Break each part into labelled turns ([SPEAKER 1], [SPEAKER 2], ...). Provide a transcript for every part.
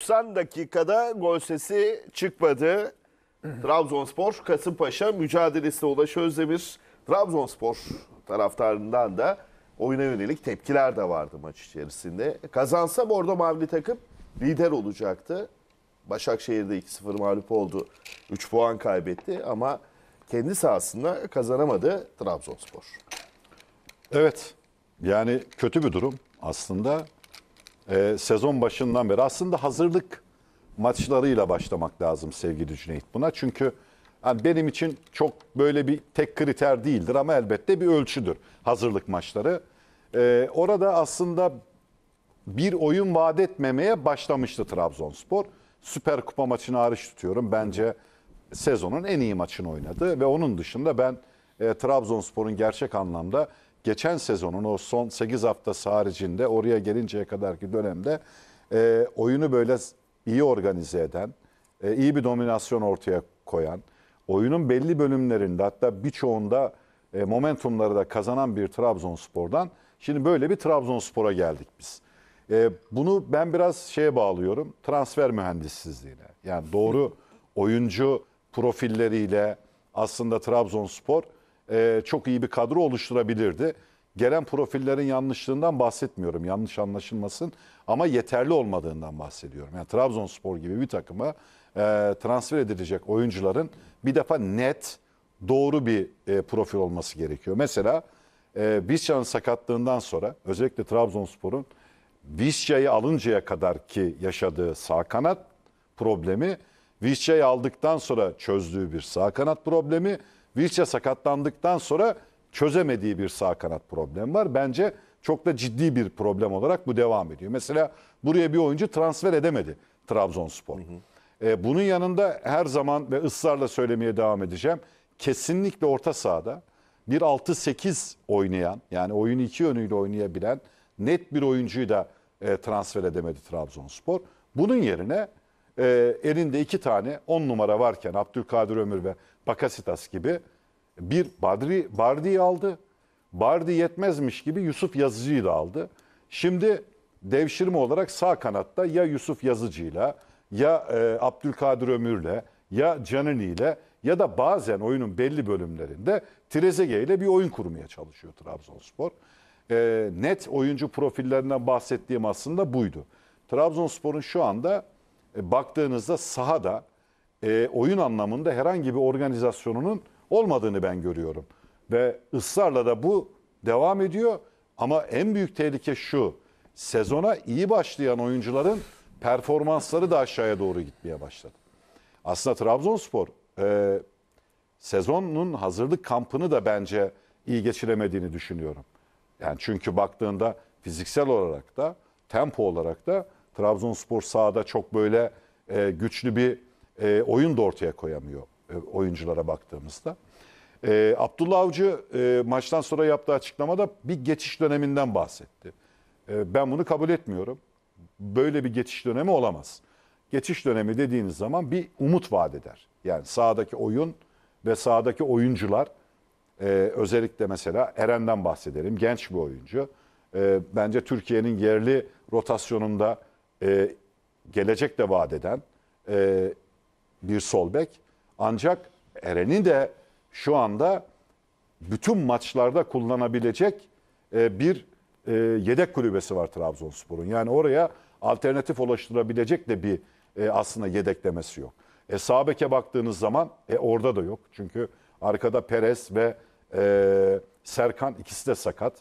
[SPEAKER 1] 90 dakikada gol sesi çıkmadı. Trabzonspor Kasımpaşa mücadelesi Ulaş Özdemir Trabzonspor taraftarından da oyuna yönelik tepkiler de vardı maç içerisinde. Kazansa Bordo Mavli takım lider olacaktı. Başakşehir'de 2-0 mağlup oldu. 3 puan kaybetti ama kendi sahasında kazanamadı Trabzonspor.
[SPEAKER 2] Evet. Yani kötü bir durum aslında e, sezon başından beri aslında hazırlık maçlarıyla başlamak lazım sevgili Cüneyt buna. Çünkü yani benim için çok böyle bir tek kriter değildir ama elbette bir ölçüdür hazırlık maçları. E, orada aslında bir oyun vaat etmemeye başlamıştı Trabzonspor. Süper Kupa maçını hariç tutuyorum. Bence sezonun en iyi maçını oynadı ve onun dışında ben e, Trabzonspor'un gerçek anlamda geçen sezonun o son 8 haftası haricinde oraya gelinceye kadarki dönemde e, oyunu böyle iyi organize eden, e, iyi bir dominasyon ortaya koyan, oyunun belli bölümlerinde hatta birçoğunda e, momentumları da kazanan bir Trabzonspor'dan şimdi böyle bir Trabzonspor'a geldik biz. E, bunu ben biraz şeye bağlıyorum transfer mühendissizliğine. Yani doğru oyuncu profilleriyle aslında Trabzonspor e, çok iyi bir kadro oluşturabilirdi. Gelen profillerin yanlışlığından bahsetmiyorum. Yanlış anlaşılmasın ama yeterli olmadığından bahsediyorum. Yani Trabzonspor gibi bir takıma e, transfer edilecek oyuncuların bir defa net doğru bir e, profil olması gerekiyor. Mesela e, Vizcan'ın sakatlığından sonra özellikle Trabzonspor'un Vizca'yı alıncaya kadar ki yaşadığı sağ kanat problemi, Vizca'yı aldıktan sonra çözdüğü bir sağ kanat problemi Vilça sakatlandıktan sonra çözemediği bir sağ kanat problemi var. Bence çok da ciddi bir problem olarak bu devam ediyor. Mesela buraya bir oyuncu transfer edemedi Trabzonspor. Hı hı. E, bunun yanında her zaman ve ısrarla söylemeye devam edeceğim. Kesinlikle orta sahada bir 6-8 oynayan yani oyun iki yönüyle oynayabilen net bir oyuncuyu da e, transfer edemedi Trabzonspor. Bunun yerine e, elinde iki tane 10 numara varken Abdülkadir Ömür ve Bakasitas gibi bir Badri, Bardi'yi aldı. Bardi yetmezmiş gibi Yusuf Yazıcı'yı da aldı. Şimdi devşirme olarak sağ kanatta ya Yusuf Yazıcı'yla ya e, Abdülkadir Ömür'le ya Canini ile ya da bazen oyunun belli bölümlerinde Trezege ile bir oyun kurmaya çalışıyor Trabzonspor. E, net oyuncu profillerinden bahsettiğim aslında buydu. Trabzonspor'un şu anda e, baktığınızda sahada e, oyun anlamında herhangi bir organizasyonunun olmadığını ben görüyorum. Ve ısrarla da bu devam ediyor. Ama en büyük tehlike şu. Sezona iyi başlayan oyuncuların performansları da aşağıya doğru gitmeye başladı. Aslında Trabzonspor e, sezonun hazırlık kampını da bence iyi geçiremediğini düşünüyorum. Yani çünkü baktığında fiziksel olarak da tempo olarak da Trabzonspor sahada çok böyle e, güçlü bir e, oyun da ortaya koyamıyor e, oyunculara baktığımızda. E, Abdullah Avcı e, maçtan sonra yaptığı açıklamada bir geçiş döneminden bahsetti. E, ben bunu kabul etmiyorum. Böyle bir geçiş dönemi olamaz. Geçiş dönemi dediğiniz zaman bir umut vaat eder. Yani sahadaki oyun ve sahadaki oyuncular e, özellikle mesela Eren'den bahsedelim. Genç bir oyuncu. E, bence Türkiye'nin yerli rotasyonunda e, gelecek de vaat eden e, bir sol bek. Ancak Eren'i de şu anda bütün maçlarda kullanabilecek e, bir e, yedek kulübesi var Trabzonspor'un. Yani oraya alternatif ulaştırabilecek de bir e, aslında yedeklemesi yok. E, sağ baktığınız zaman e, orada da yok. Çünkü arkada Perez ve e, Serkan ikisi de sakat.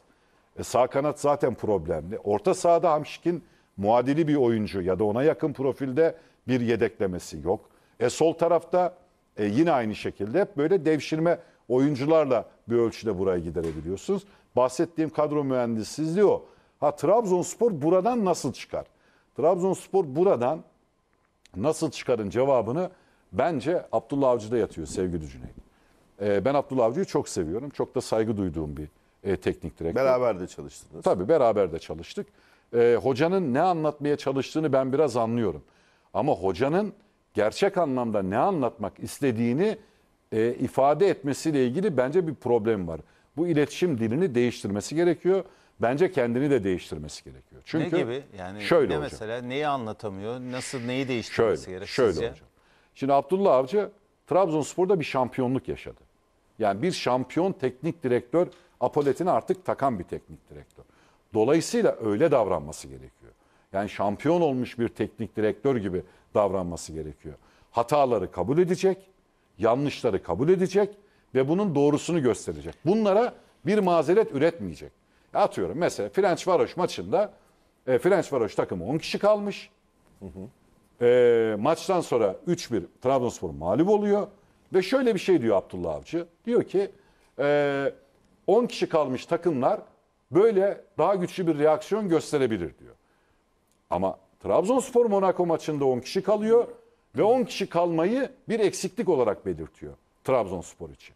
[SPEAKER 2] E, sağ kanat zaten problemli. Orta sahada Hamşik'in muadili bir oyuncu ya da ona yakın profilde bir yedeklemesi yok. E, sol tarafta e, yine aynı şekilde hep böyle devşirme oyuncularla bir ölçüde buraya giderebiliyorsunuz. Bahsettiğim kadro mühendissizliği o. Ha Trabzonspor buradan nasıl çıkar? Trabzonspor buradan nasıl çıkarın cevabını bence Abdullah Avcı'da yatıyor sevgili Cüneyt. Ee, ben Abdullah Avcı'yı çok seviyorum. Çok da saygı duyduğum bir e, teknik direktör. Beraber de çalıştınız. Tabii beraber de çalıştık. Ee, hocanın ne anlatmaya çalıştığını ben biraz anlıyorum. Ama hocanın gerçek anlamda ne anlatmak istediğini e, ifade etmesiyle ilgili bence bir problem var. Bu iletişim dilini değiştirmesi gerekiyor. Bence kendini de değiştirmesi gerekiyor. Çünkü ne gibi? Yani şöyle ne mesela neyi anlatamıyor? Nasıl neyi değiştirmesi şöyle, gerekiyor? Şöyle hocam. Şimdi Abdullah Avcı Trabzonspor'da bir şampiyonluk yaşadı. Yani bir şampiyon teknik direktör apoletini artık takan bir teknik direktör. Dolayısıyla öyle davranması gerekiyor. Yani şampiyon olmuş bir teknik direktör gibi davranması gerekiyor. Hataları kabul edecek, yanlışları kabul edecek ve bunun doğrusunu gösterecek. Bunlara bir mazeret üretmeyecek. Atıyorum mesela French Varoş maçında e, French Varoş takımı 10 kişi kalmış. Hı hı. E, maçtan sonra 3-1 Trabzonspor mağlup oluyor. Ve şöyle bir şey diyor Abdullah Avcı. Diyor ki e, 10 kişi kalmış takımlar böyle daha güçlü bir reaksiyon gösterebilir diyor. Ama Trabzonspor Monaco maçında 10 kişi kalıyor ve 10 kişi kalmayı bir eksiklik olarak belirtiyor Trabzonspor için.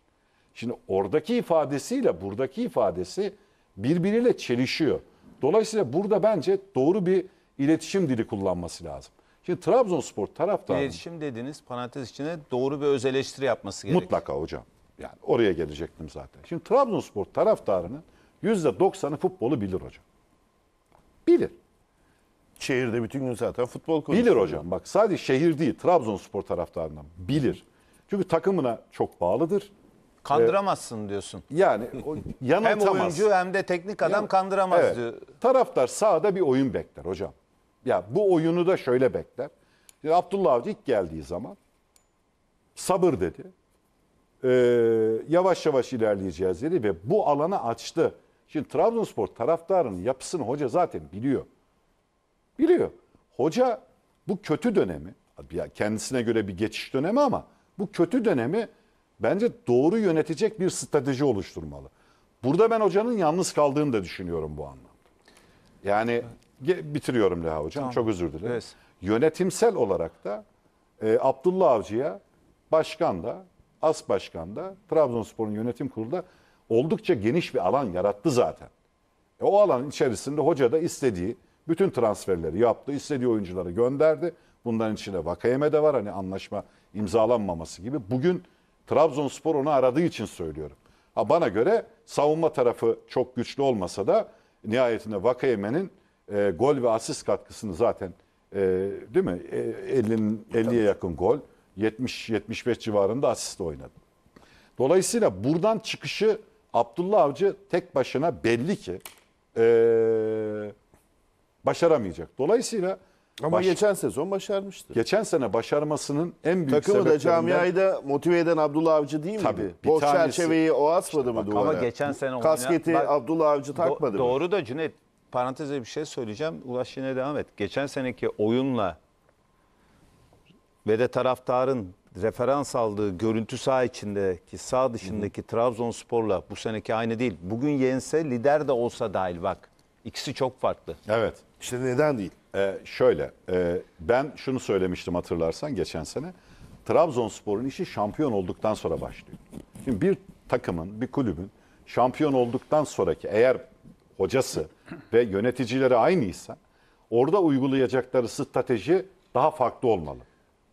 [SPEAKER 2] Şimdi oradaki ifadesiyle buradaki ifadesi birbiriyle çelişiyor. Dolayısıyla burada bence doğru bir iletişim dili kullanması lazım. Şimdi Trabzonspor taraftarı İletişim
[SPEAKER 3] dediğiniz parantez içine doğru bir öz eleştiri yapması gerekiyor. mutlaka hocam.
[SPEAKER 2] Yani oraya gelecektim zaten. Şimdi Trabzonspor taraftarının %90'ı futbolu bilir hocam. Bilir. Şehirde bütün gün zaten futbol konuşuyor. Bilir hocam bak sadece şehir değil Trabzonspor taraftarından bilir. Çünkü takımına çok bağlıdır.
[SPEAKER 3] Kandıramazsın diyorsun.
[SPEAKER 2] Ee, yani yanıltamaz. hem oyuncu hem
[SPEAKER 3] de teknik adam Yani- kandıramaz Evet. diyor.
[SPEAKER 2] Taraftar sahada bir oyun bekler hocam. Ya bu oyunu da şöyle bekler. Şimdi Abdullah Avcı ilk geldiği zaman sabır dedi. Ee, yavaş yavaş ilerleyeceğiz dedi ve bu alanı açtı. Şimdi Trabzonspor taraftarının yapısını hoca zaten biliyor. Biliyor. Hoca bu kötü dönemi, kendisine göre bir geçiş dönemi ama bu kötü dönemi bence doğru yönetecek bir strateji oluşturmalı. Burada ben hocanın yalnız kaldığını da düşünüyorum bu anlamda. Yani bitiriyorum Leha Hocam. Tamam. Çok özür dilerim. Evet. Yönetimsel olarak da e, Abdullah Avcı'ya başkan da, as başkan da, Trabzonspor'un yönetim kurulda oldukça geniş bir alan yarattı zaten. E, o alan içerisinde hoca da istediği bütün transferleri yaptı. istediği oyuncuları gönderdi. Bunların içinde Vakayeme de var. Hani anlaşma imzalanmaması gibi. Bugün Trabzonspor onu aradığı için söylüyorum. Ha bana göre savunma tarafı çok güçlü olmasa da nihayetinde Vakayeme'nin e, gol ve asist katkısını zaten e, değil mi? E, 50'nin 50'ye yakın gol, 70 75 civarında asist oynadı. Dolayısıyla buradan çıkışı Abdullah Avcı tek başına belli ki e, Başaramayacak. Dolayısıyla ama baş... geçen sezon başarmıştı. Geçen sene başarmasının en büyük Takımı sebeplerinden... da camiayı
[SPEAKER 1] da motive eden Abdullah Avcı değil Tabii,
[SPEAKER 2] miydi? Boş tanesi... çerçeveyi o asmadı işte mı bak, duvara? Ama geçen sene oynayan... Kasketi bak, Abdullah Avcı
[SPEAKER 1] takmadı do- mı? Doğru
[SPEAKER 3] da Cüneyt paranteze bir şey söyleyeceğim. Ulaş yine devam et. Geçen seneki oyunla ve de taraftarın referans aldığı görüntü sağ içindeki, sağ dışındaki Trabzonspor'la bu seneki aynı değil. Bugün yense lider de olsa dahil bak.
[SPEAKER 2] İkisi çok farklı. Evet. İşte neden değil? Ee, şöyle, e, ben şunu söylemiştim hatırlarsan geçen sene. Trabzonspor'un işi şampiyon olduktan sonra başlıyor. Şimdi bir takımın, bir kulübün şampiyon olduktan sonraki eğer hocası ve yöneticileri aynıysa orada uygulayacakları strateji daha farklı olmalı.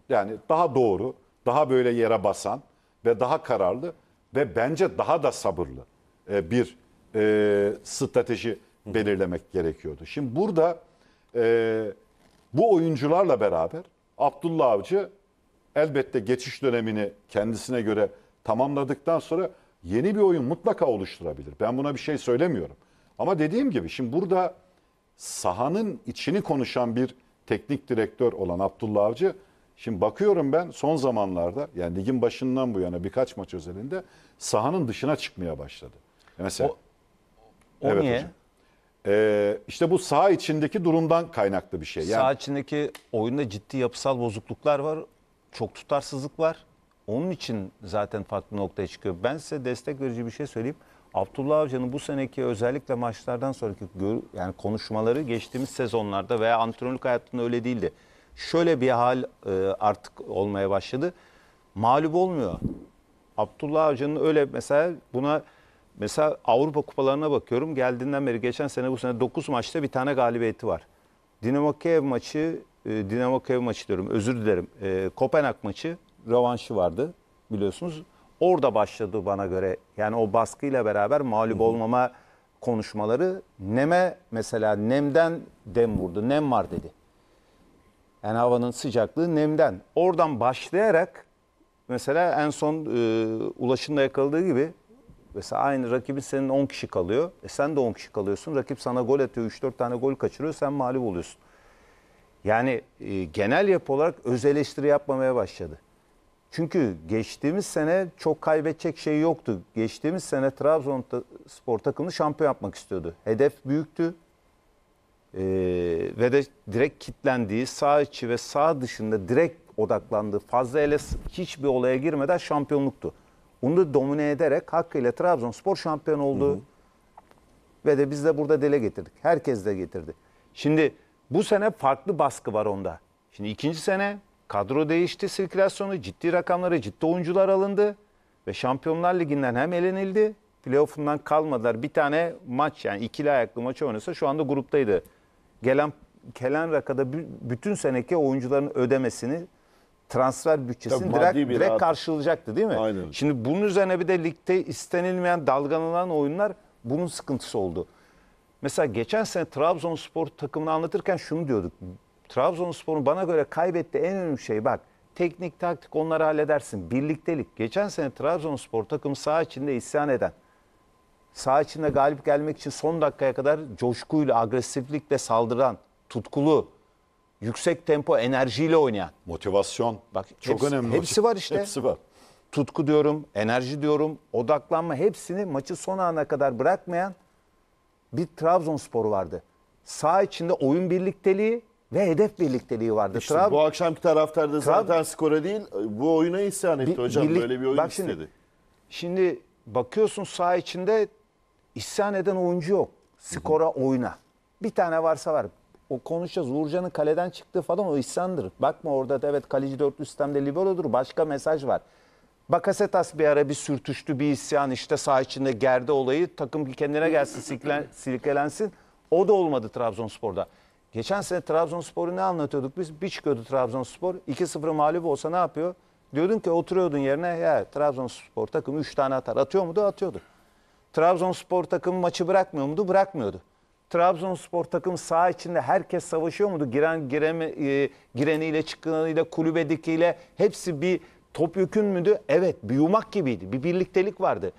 [SPEAKER 2] Yani daha doğru, daha böyle yere basan ve daha kararlı ve bence daha da sabırlı e, bir e, strateji belirlemek gerekiyordu. Şimdi burada e, bu oyuncularla beraber Abdullah Avcı elbette geçiş dönemini kendisine göre tamamladıktan sonra yeni bir oyun mutlaka oluşturabilir. Ben buna bir şey söylemiyorum. Ama dediğim gibi şimdi burada sahanın içini konuşan bir teknik direktör olan Abdullah Avcı şimdi bakıyorum ben son zamanlarda yani ligin başından bu yana birkaç maç özelinde sahanın dışına çıkmaya başladı. E mesela o, o evet niye? Hocam. Ee, işte bu saha içindeki durumdan kaynaklı bir şey. Yani, Saha
[SPEAKER 3] içindeki oyunda ciddi yapısal bozukluklar var. Çok tutarsızlık var. Onun için zaten farklı noktaya çıkıyor. Ben size destek verici bir şey söyleyeyim. Abdullah Avcı'nın bu seneki özellikle maçlardan sonraki gör- yani konuşmaları geçtiğimiz sezonlarda veya antrenörlük hayatında öyle değildi. Şöyle bir hal e, artık olmaya başladı. Mağlup olmuyor. Abdullah Avcı'nın öyle mesela buna Mesela Avrupa kupalarına bakıyorum. Geldiğinden beri geçen sene bu sene 9 maçta bir tane galibiyeti var. Dinamo Kiev maçı, e, Dinamo Kiev maçı diyorum özür dilerim. E, Kopenhag maçı rövanşı vardı biliyorsunuz. Orada başladı bana göre. Yani o baskıyla beraber mağlup olmama konuşmaları neme mesela nemden dem vurdu. Nem var dedi. Yani havanın sıcaklığı nemden. Oradan başlayarak mesela en son e, Ulaş'ın da yakaladığı gibi Mesela aynı rakibin senin 10 kişi kalıyor. E sen de 10 kişi kalıyorsun. Rakip sana gol atıyor. 3-4 tane gol kaçırıyor. Sen mağlup oluyorsun. Yani e, genel yapı olarak öz eleştiri yapmamaya başladı. Çünkü geçtiğimiz sene çok kaybedecek şey yoktu. Geçtiğimiz sene Trabzonspor takımını şampiyon yapmak istiyordu. Hedef büyüktü. Ee, ve de direkt kitlendiği sağ içi ve sağ dışında direkt odaklandığı fazla ele hiçbir olaya girmeden şampiyonluktu. Onu da domine ederek hakkıyla Trabzonspor şampiyon oldu. Hı hı. Ve de biz de burada dile getirdik. Herkes de getirdi. Şimdi bu sene farklı baskı var onda. Şimdi ikinci sene kadro değişti, sirkülasyonu ciddi rakamlara, ciddi oyuncular alındı. Ve Şampiyonlar Ligi'nden hem elenildi, playoff'undan kalmadılar. Bir tane maç yani ikili ayaklı maçı oynasa şu anda gruptaydı. Gelen gelen rakada bütün seneki oyuncuların ödemesini transfer bütçesini Tabii direkt, maddi bir direkt karşılayacaktı değil mi? Aynen. Şimdi bunun üzerine bir de ligde istenilmeyen dalgalanan oyunlar bunun sıkıntısı oldu. Mesela geçen sene Trabzonspor takımını anlatırken şunu diyorduk. Trabzonspor'un bana göre kaybettiği en önemli şey bak teknik taktik onları halledersin. Birliktelik. Geçen sene Trabzonspor takımı saha içinde isyan eden, saha içinde galip gelmek için son dakikaya kadar coşkuyla, agresiflikle saldıran, tutkulu, yüksek tempo enerjiyle oynayan. Motivasyon. Bak çok hepsi, önemli. Hepsi var işte. Hepsi var. Tutku diyorum, enerji diyorum, odaklanma hepsini maçı son ana kadar bırakmayan bir Trabzonspor vardı. Sağ içinde oyun birlikteliği ve hedef birlikteliği vardı. İşte Trab bu
[SPEAKER 1] akşamki taraftar da zaten skora değil bu oyuna isyan etti bir, hocam. Birlik, Böyle bir oyun bak istedi. Şimdi,
[SPEAKER 3] şimdi bakıyorsun sağ içinde isyan eden oyuncu yok. Skora, Hı -hı. oyuna. Bir tane varsa var o konuşacağız. Uğurcan'ın kaleden çıktığı falan o isyandır. Bakma orada da evet kaleci dörtlü sistemde liberodur. Başka mesaj var. Bakasetas bir ara bir sürtüştü, bir isyan işte sağ içinde gerde olayı. Takım ki kendine gelsin, siliklen, silikelensin. O da olmadı Trabzonspor'da. Geçen sene Trabzonspor'u ne anlatıyorduk biz? Bir çıkıyordu Trabzonspor. 2-0 mağlup olsa ne yapıyor? Diyordun ki oturuyordun yerine ya Trabzonspor takımı 3 tane atar. Atıyor muydu? Atıyordu. Trabzonspor takımı maçı bırakmıyor muydu? Bırakmıyordu. Trabzonspor takım sağ içinde herkes savaşıyor muydu? Giren giremi, e, gireniyle çıkınıyla kulübedekiyle hepsi bir top topyekün müydü? Evet bir yumak gibiydi. Bir birliktelik vardı.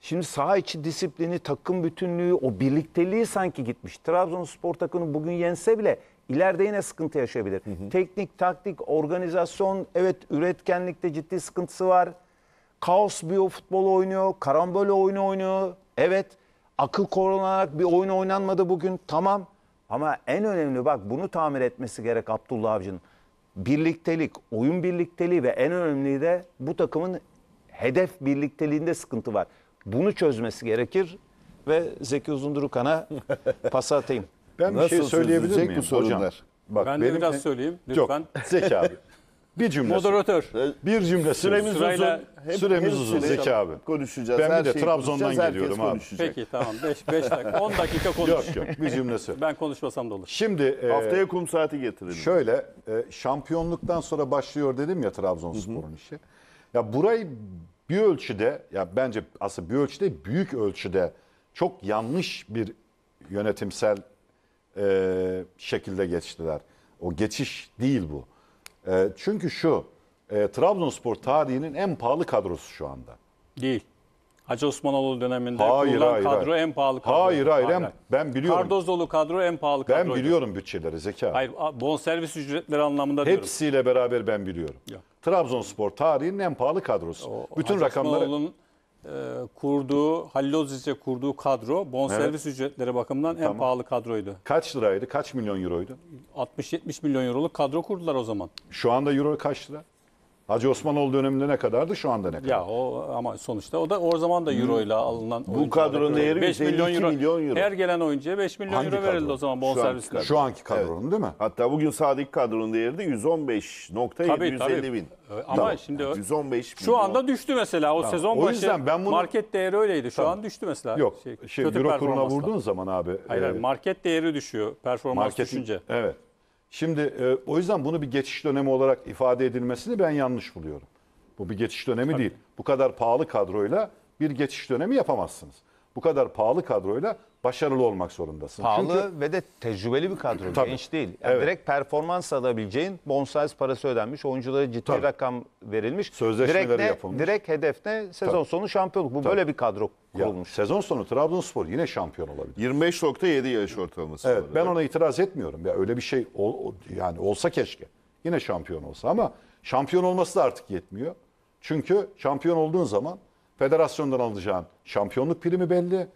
[SPEAKER 3] Şimdi saha içi disiplini, takım bütünlüğü, o birlikteliği sanki gitmiş. Trabzonspor takımı bugün yense bile ileride yine sıkıntı yaşayabilir. Hı hı. Teknik, taktik, organizasyon, evet üretkenlikte ciddi sıkıntısı var. Kaos bir o futbol oynuyor, karambol oyunu oynuyor. Evet akıl korunarak bir oyun oynanmadı bugün tamam. Ama en önemli bak bunu tamir etmesi gerek Abdullah Avcı'nın. Birliktelik, oyun birlikteliği ve en önemli de bu takımın hedef birlikteliğinde sıkıntı var. Bunu çözmesi gerekir ve Zeki Uzundurukan'a pas atayım. Ben Nasıl bir şey söyleyebilir miyim? Bu sorunlar. Bak, ben de biraz söyleyeyim lütfen. Yok, Zeki abi.
[SPEAKER 2] Bir cümle. Moderatör. Ee, bir cümle. Süremiz Sırayla- uzun. Hep- Süremiz hep uzun Zeki abi. Konuşacağız. Ben bir de Trabzon'dan geliyorum abi. konuşacak. Peki tamam 5 dakika 10 dakika konuş. Yok yok bir cümle
[SPEAKER 4] söyle. Ben konuşmasam da olur. Şimdi e, Haftaya
[SPEAKER 2] kum saati getirelim. şöyle e, şampiyonluktan sonra başlıyor dedim ya Trabzonspor'un işi. Ya burayı bir ölçüde ya bence aslında bir ölçüde büyük ölçüde çok yanlış bir yönetimsel e, şekilde geçtiler. O geçiş değil bu. E, çünkü şu e, Trabzonspor tarihinin en pahalı kadrosu şu anda.
[SPEAKER 4] Değil. Hacı Osmanoğlu döneminde hayır, kurulan hayır, kadro hayır. en pahalı kadro. Hayır hayır en, ben biliyorum. Kardozolu kadro en pahalı kadro. Ben
[SPEAKER 2] biliyorum bütçeleri zeka.
[SPEAKER 4] Hayır bonservis ücretleri anlamında Hepsiyle diyorum. Hepsiyle
[SPEAKER 2] beraber ben biliyorum. Ya.
[SPEAKER 4] Trabzonspor tarihinin en pahalı kadrosu. O, Bütün Hacı rakamları... Osmanoğlu'nun ee, kurduğu, Halil Zizce kurduğu kadro bonservis ücretleri bakımından en pahalı kadroydu.
[SPEAKER 2] Kaç liraydı? Kaç milyon euroydu?
[SPEAKER 4] 60-70 milyon euroluk kadro kurdular o zaman.
[SPEAKER 2] Şu anda euro kaç lira? Hacı Osmanoğlu döneminde ne kadardı şu anda ne
[SPEAKER 4] kadar? Ya o ama sonuçta o da o zaman da euro ile alınan Bu kadronun değeri 5 milyon euro. milyon euro. Her gelen oyuncuya 5 milyon Hangi euro kadro? verildi o zaman bonservisler. Şu, şu anki
[SPEAKER 1] kadronun evet. değil mi? Hatta bugün Sadık kadronun değeri de
[SPEAKER 2] 115.750 bin. Ee, ama tamam.
[SPEAKER 4] şimdi 115 şu anda düştü mesela o tamam. sezon başı. O yüzden ben bunu... market değeri öyleydi. Şu tamam. an düştü mesela. Yok. Şey, şey, euro kuruna vurduğun zaman abi. Hayır, e... market değeri düşüyor performans Marketin... düşünce.
[SPEAKER 2] Evet. Şimdi e, o yüzden bunu bir geçiş dönemi olarak ifade edilmesini ben yanlış buluyorum. Bu bir geçiş dönemi Tabii. değil. Bu kadar pahalı kadroyla bir geçiş dönemi yapamazsınız. Bu kadar pahalı kadroyla başarılı olmak zorundasın. Pahalı
[SPEAKER 3] Çünkü, ve de tecrübeli bir kadro. Tabii, genç değil. Yani evet. Direkt performans alabileceğin bonservis parası ödenmiş. Oyunculara ciddi tabii. rakam verilmiş. Sözleşmeleri direkt ne, yapılmış. Direkt hedef ne? Sezon tabii. sonu
[SPEAKER 2] şampiyonluk. Bu tabii. böyle bir kadro kurulmuş. Ya, sezon sonu Trabzonspor yine şampiyon olabilir. 25.7 yaş ortalaması. Evet, ben ona itiraz etmiyorum. Ya öyle bir şey ol, yani olsa keşke. Yine şampiyon olsa ama şampiyon olması da artık yetmiyor. Çünkü şampiyon olduğun zaman federasyondan alacağın şampiyonluk primi belli.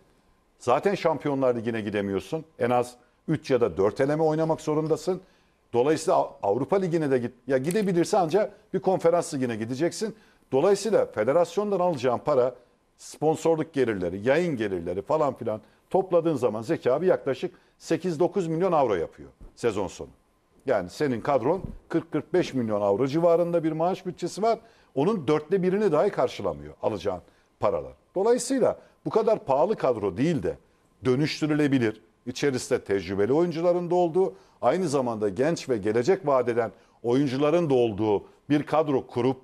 [SPEAKER 2] Zaten Şampiyonlar Ligi'ne gidemiyorsun. En az 3 ya da 4 eleme oynamak zorundasın. Dolayısıyla Avrupa Ligi'ne de git. Ya gidebilirse ancak bir konferans ligine gideceksin. Dolayısıyla federasyondan alacağın para sponsorluk gelirleri, yayın gelirleri falan filan topladığın zaman Zeki abi yaklaşık 8-9 milyon avro yapıyor sezon sonu. Yani senin kadron 40-45 milyon avro civarında bir maaş bütçesi var. Onun dörtte birini dahi karşılamıyor alacağın paralar. Dolayısıyla bu kadar pahalı kadro değil de dönüştürülebilir. İçerisinde tecrübeli oyuncuların da olduğu, aynı zamanda genç ve gelecek vadeden oyuncuların da olduğu bir kadro kurup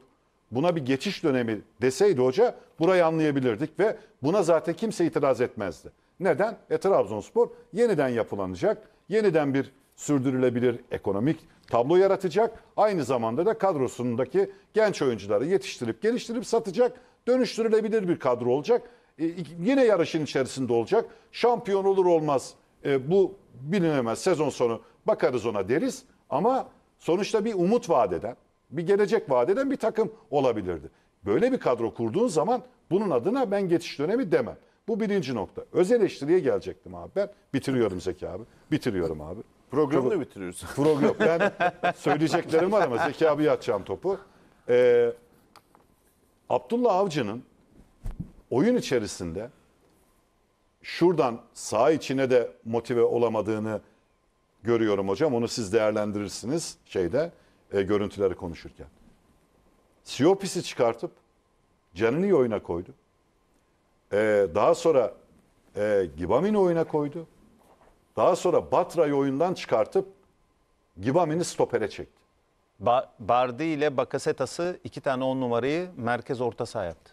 [SPEAKER 2] buna bir geçiş dönemi deseydi hoca burayı anlayabilirdik ve buna zaten kimse itiraz etmezdi. Neden? E Trabzonspor yeniden yapılanacak, yeniden bir sürdürülebilir ekonomik tablo yaratacak. Aynı zamanda da kadrosundaki genç oyuncuları yetiştirip geliştirip satacak, dönüştürülebilir bir kadro olacak. E, yine yarışın içerisinde olacak. Şampiyon olur olmaz e, bu bilinemez sezon sonu bakarız ona deriz ama sonuçta bir umut vaat bir gelecek vaat bir takım olabilirdi. Böyle bir kadro kurduğun zaman bunun adına ben geçiş dönemi demem. Bu birinci nokta. Öz eleştiriye gelecektim abi ben. Bitiriyorum Zeki abi. Bitiriyorum abi. Programı da bitiriyoruz. Program. Ben söyleyeceklerim var ama Zeki abiye atacağım topu. Ee, Abdullah Avcı'nın oyun içerisinde şuradan sağ içine de motive olamadığını görüyorum hocam. Onu siz değerlendirirsiniz şeyde e, görüntüleri konuşurken. Siopis'i çıkartıp Canini oyuna koydu. E, daha sonra e, Gibamin'i oyuna koydu. Daha sonra Batra'yı oyundan çıkartıp Gibamin'i stopere çekti. Ba
[SPEAKER 3] Bardi ile Bakasetas'ı iki tane on numarayı merkez orta saha yaptı.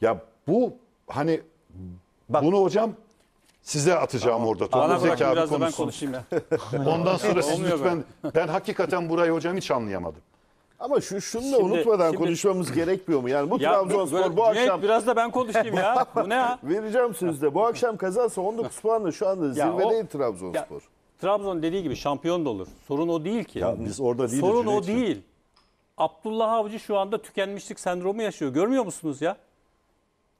[SPEAKER 2] Ya bu hani Bak, bunu hocam size atacağım tamam. orada. Toplu zeka biraz konusu. da ben konuşayım ya. Ondan sonra siz lütfen ben. ben hakikaten burayı hocam hiç anlayamadım. Ama
[SPEAKER 1] şu şunu da unutmadan şimdi, konuşmamız gerekmiyor mu? Yani bu ya, Trabzonspor bu akşam...
[SPEAKER 4] Biraz da ben konuşayım ya. Bu ne ya?
[SPEAKER 1] Vereceğim sözde. Bu akşam kazansa 19 puanla şu anda zirvedeyim Trabzonspor. Ya,
[SPEAKER 4] Trabzon dediği gibi şampiyon da olur. Sorun o değil ki. Ya biz orada değiliz. Sorun Cüneyt o değil. Abdullah Avcı şu anda tükenmişlik sendromu yaşıyor. Görmüyor musunuz ya?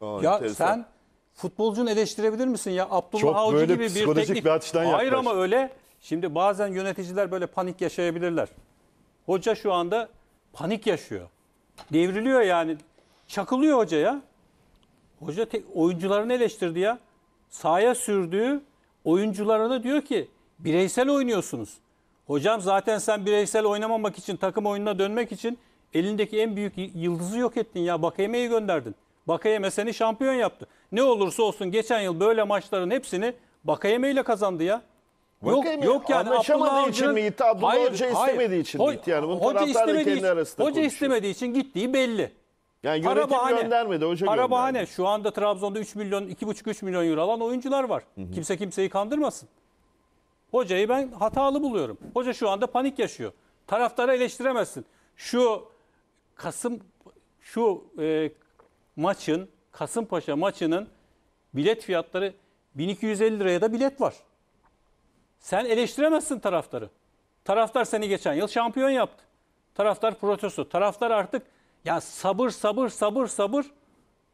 [SPEAKER 4] Aa, ya enteresan. sen futbolcunu eleştirebilir misin ya? Abdullah Avcı gibi bir psikolojik teknik. bir açıdan Hayır ama öyle. Şimdi bazen yöneticiler böyle panik yaşayabilirler. Hoca şu anda panik yaşıyor. Devriliyor yani. Çakılıyor hoca ya. Hoca tek, oyuncularını eleştirdi ya. Sahaya sürdüğü oyuncularına diyor ki bireysel oynuyorsunuz. Hocam zaten sen bireysel oynamamak için takım oyununa dönmek için elindeki en büyük yıldızı yok ettin ya. Bakayeme'yi gönderdin. Bakayeme seni şampiyon yaptı. Ne olursa olsun geçen yıl böyle maçların hepsini Bakayeme ile kazandı ya.
[SPEAKER 1] yok, yok yani Abdullah Avcı'nın... için mi gitti? Abdullah hayır, Hoca istemediği için Ho gitti. Yani bunu hoca istemediği için, arasında Hoca istemediği
[SPEAKER 4] için gittiği belli. Yani yönetim bahane, göndermedi,
[SPEAKER 1] hoca para bahane.
[SPEAKER 4] Şu anda Trabzon'da 3 milyon, 2,5-3 milyon euro alan oyuncular var. Hı hı. Kimse kimseyi kandırmasın. Hocayı ben hatalı buluyorum. Hoca şu anda panik yaşıyor. Taraftarı eleştiremezsin. Şu Kasım, şu e, maçın Kasımpaşa maçının bilet fiyatları 1250 liraya da bilet var. Sen eleştiremezsin taraftarı. Taraftar seni geçen yıl şampiyon yaptı. Taraftar protesto. Taraftar artık ya sabır sabır sabır sabır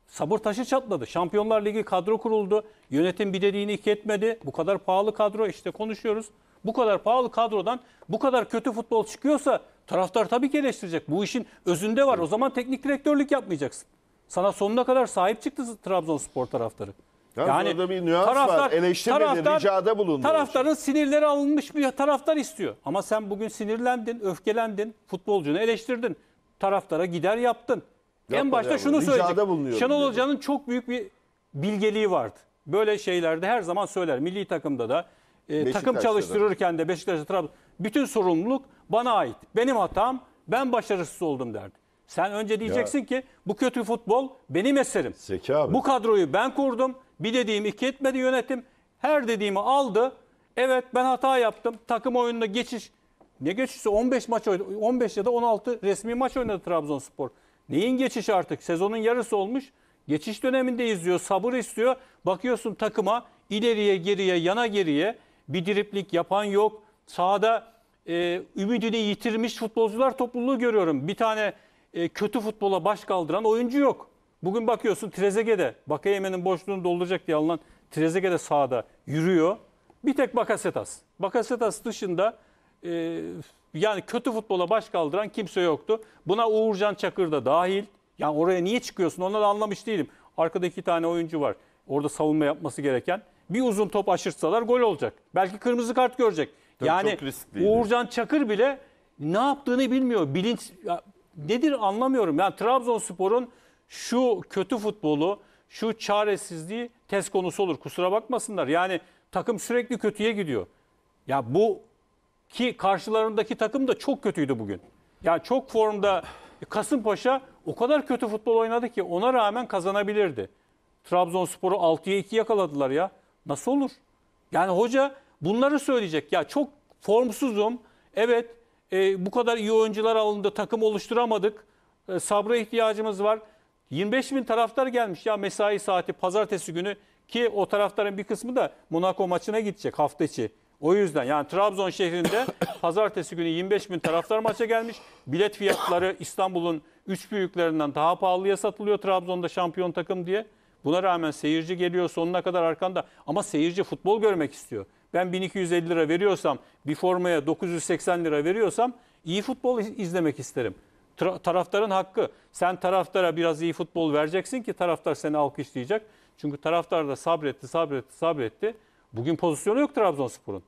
[SPEAKER 4] sabır taşı çatladı. Şampiyonlar Ligi kadro kuruldu. Yönetim bir dediğini iki etmedi. Bu kadar pahalı kadro işte konuşuyoruz. Bu kadar pahalı kadrodan bu kadar kötü futbol çıkıyorsa taraftar tabii ki eleştirecek. Bu işin özünde var. O zaman teknik direktörlük yapmayacaksın. Sana sonuna kadar sahip çıktı Trabzonspor taraftarı. Yani, yani burada bir nüans taraftar, var. Eleştirmedi, taraftar, ricada bulundu. Taraftarın sinirleri alınmış bir taraftar istiyor. Ama sen bugün sinirlendin, öfkelendin, futbolcunu eleştirdin. Taraftara gider yaptın. Yapma en başta ya, şunu söyleyecek. Şenol Hoca'nın çok büyük bir bilgeliği vardı. Böyle şeylerde her zaman söyler. Milli takımda da e, takım çalıştırırken de Beşiktaş'ta Trabzon bütün sorumluluk bana ait. Benim hatam, ben başarısız oldum derdi. Sen önce diyeceksin ya. ki bu kötü futbol benim eserim. Zeki abi. Bu kadroyu ben kurdum. Bir dediğim iki etmedi yönetim. Her dediğimi aldı. Evet ben hata yaptım. Takım oyununda geçiş. Ne geçişse 15 maç oynadı. 15 ya da 16 resmi maç oynadı Trabzonspor. Neyin geçişi artık? Sezonun yarısı olmuş. Geçiş döneminde izliyor, sabır istiyor. Bakıyorsun takıma ileriye geriye yana geriye bir driplik yapan yok. Sahada e, ümidini yitirmiş futbolcular topluluğu görüyorum. Bir tane e, kötü futbola baş kaldıran oyuncu yok. Bugün bakıyorsun Trezege'de, Bakayeme'nin boşluğunu dolduracak diye alınan Trezege'de sahada yürüyor. Bir tek Bakasetas. Bakasetas dışında e, yani kötü futbola baş kaldıran kimse yoktu. Buna Uğurcan Çakır da dahil. Yani oraya niye çıkıyorsun onları anlamış değilim. Arkada iki tane oyuncu var. Orada savunma yapması gereken. Bir uzun top aşırtsalar gol olacak. Belki kırmızı kart görecek. Tabii yani Uğurcan Çakır bile ne yaptığını bilmiyor. Bilinç nedir anlamıyorum. Yani Trabzonspor'un şu kötü futbolu, şu çaresizliği test konusu olur. Kusura bakmasınlar. Yani takım sürekli kötüye gidiyor. Ya bu ki karşılarındaki takım da çok kötüydü bugün. Ya yani çok formda Kasımpaşa o kadar kötü futbol oynadı ki ona rağmen kazanabilirdi. Trabzonspor'u 6'ya 2 yakaladılar ya. Nasıl olur? Yani hoca bunları söyleyecek. Ya çok formsuzum. Evet e, bu kadar iyi oyuncular alındı. Takım oluşturamadık. E, sabra ihtiyacımız var. 25 bin taraftar gelmiş ya mesai saati pazartesi günü ki o taraftarın bir kısmı da Monaco maçına gidecek hafta içi. O yüzden yani Trabzon şehrinde pazartesi günü 25 bin taraftar maça gelmiş. Bilet fiyatları İstanbul'un üç büyüklerinden daha pahalıya satılıyor Trabzon'da şampiyon takım diye. Buna rağmen seyirci geliyor sonuna kadar arkanda ama seyirci futbol görmek istiyor ben 1250 lira veriyorsam bir formaya 980 lira veriyorsam iyi futbol izlemek isterim. Tra taraftarın hakkı. Sen taraftara biraz iyi futbol vereceksin ki taraftar seni alkışlayacak. Çünkü taraftar da sabretti, sabretti, sabretti. Bugün pozisyonu yok Trabzonspor'un.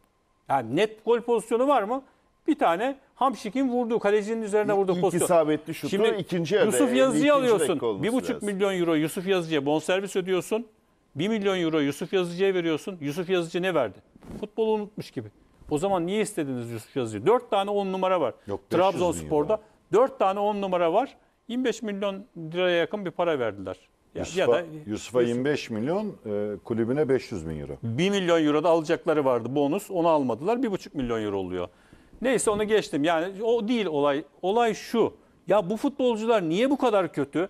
[SPEAKER 4] Yani net gol pozisyonu var mı? Bir tane Hamşik'in vurduğu, kalecinin üzerine vurduğu İlk pozisyon. İlk isabetli şutu Şimdi, ikinci yarıda. Yusuf Yazıcı'yı alıyorsun. bir buçuk milyon euro Yusuf Yazıcı'ya bonservis ödüyorsun. bir milyon euro Yusuf Yazıcı'ya veriyorsun. Yusuf Yazıcı ne verdi? Futbolu unutmuş gibi. O zaman niye istediniz Yusuf Yazıcı? 4 tane 10 numara var. Yok, Trabzonspor'da 4 tane 10 numara var. 25 milyon liraya yakın bir para verdiler. Yusuf'a, ya da Yusuf'a Yusuf,
[SPEAKER 2] 25 milyon, e, kulübüne 500 bin euro.
[SPEAKER 4] 1 milyon euro da alacakları vardı bonus. Onu almadılar. 1,5 milyon euro oluyor. Neyse onu geçtim. Yani o değil olay. Olay şu. Ya bu futbolcular niye bu kadar kötü?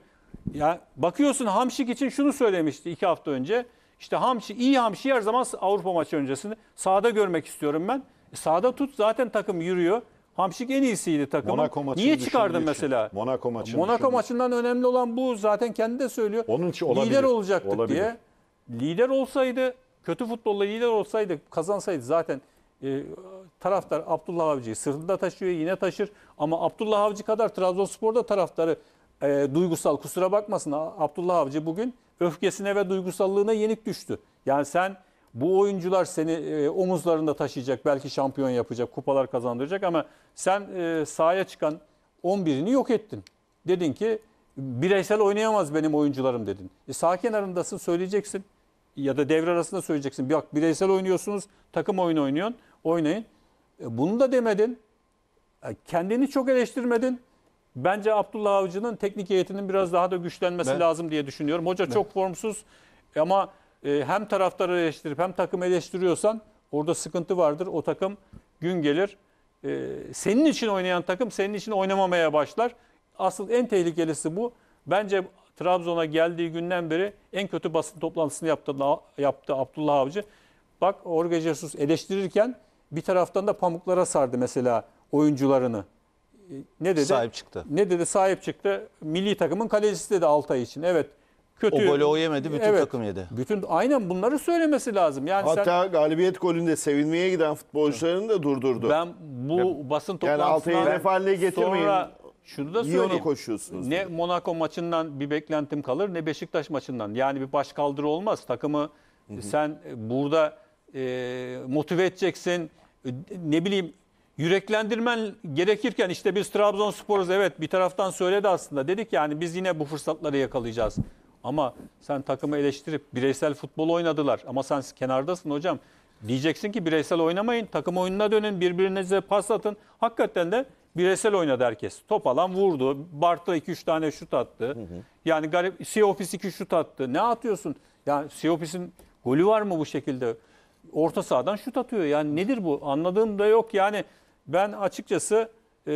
[SPEAKER 4] Ya bakıyorsun Hamşik için şunu söylemişti iki hafta önce. İşte Hamşi, iyi Hamşi her zaman Avrupa maçı öncesinde sahada görmek istiyorum ben. E, sahada tut zaten takım yürüyor. Hamşik en iyisiydi takımın. Monaco maçını Niye çıkardın için. mesela? Monaco maçını Monaco maçından önemli olan bu. Zaten kendi de söylüyor. Onun için olabilir. Lider olacaktık olabilir. diye. Lider olsaydı, kötü futbolla lider olsaydı, kazansaydı zaten e, taraftar Abdullah Avcı'yı sırtında taşıyor, yine taşır. Ama Abdullah Avcı kadar Trabzonspor'da taraftarı e, duygusal kusura bakmasın. Abdullah Avcı bugün öfkesine ve duygusallığına yenik düştü. Yani sen bu oyuncular seni e, omuzlarında taşıyacak, belki şampiyon yapacak, kupalar kazandıracak ama sen e, sahaya çıkan 11'ini yok ettin. Dedin ki bireysel oynayamaz benim oyuncularım dedin. E, sağ kenarındasın söyleyeceksin ya da devre arasında söyleyeceksin. Bak bireysel oynuyorsunuz, takım oyunu oynuyorsun, oynayın. E, bunu da demedin. E, kendini çok eleştirmedin. Bence Abdullah Avcı'nın teknik heyetinin biraz daha da güçlenmesi ben, lazım diye düşünüyorum. Hoca ben, çok formsuz ama e, hem taraftarı eleştirip hem takım eleştiriyorsan orada sıkıntı vardır. O takım gün gelir e, senin için oynayan takım senin için oynamamaya başlar. Asıl en tehlikelisi bu. Bence Trabzon'a geldiği günden beri en kötü basın toplantısını yaptı, yaptı Abdullah Avcı. Bak Orge Jesus eleştirirken bir taraftan da pamuklara sardı mesela oyuncularını ne dedi? Sahip çıktı. Ne dedi? Sahip çıktı. Milli takımın kalecisi dedi Altay için. Evet. Kötü. O golü o yemedi, bütün evet, takım yedi. Bütün aynen bunları söylemesi lazım. Yani Hatta sen, galibiyet golünde
[SPEAKER 1] sevinmeye giden futbolcularını da durdurdu. Ben bu ya, basın toplantısından yani Sonra şunu da söyleyeyim. koşuyorsunuz. Ne
[SPEAKER 4] böyle. Monaco maçından bir beklentim kalır ne Beşiktaş maçından. Yani bir baş kaldırı olmaz. Takımı Hı-hı. sen burada e, motive edeceksin. E, ne bileyim yüreklendirmen gerekirken işte biz Trabzonspor'uz evet bir taraftan söyledi aslında. Dedik yani biz yine bu fırsatları yakalayacağız. Ama sen takımı eleştirip bireysel futbol oynadılar ama sen kenardasın hocam. Diyeceksin ki bireysel oynamayın, takım oyununa dönün, birbirinize pas atın. Hakikaten de bireysel oynadı herkes. Top alan vurdu, Bartra 2-3 tane şut attı. Hı hı. Yani garip, Siopis 2 şut attı. Ne atıyorsun? Yani Siopis'in golü var mı bu şekilde? Orta sahadan şut atıyor. Yani nedir bu? Anladığım da yok. Yani ben açıkçası e,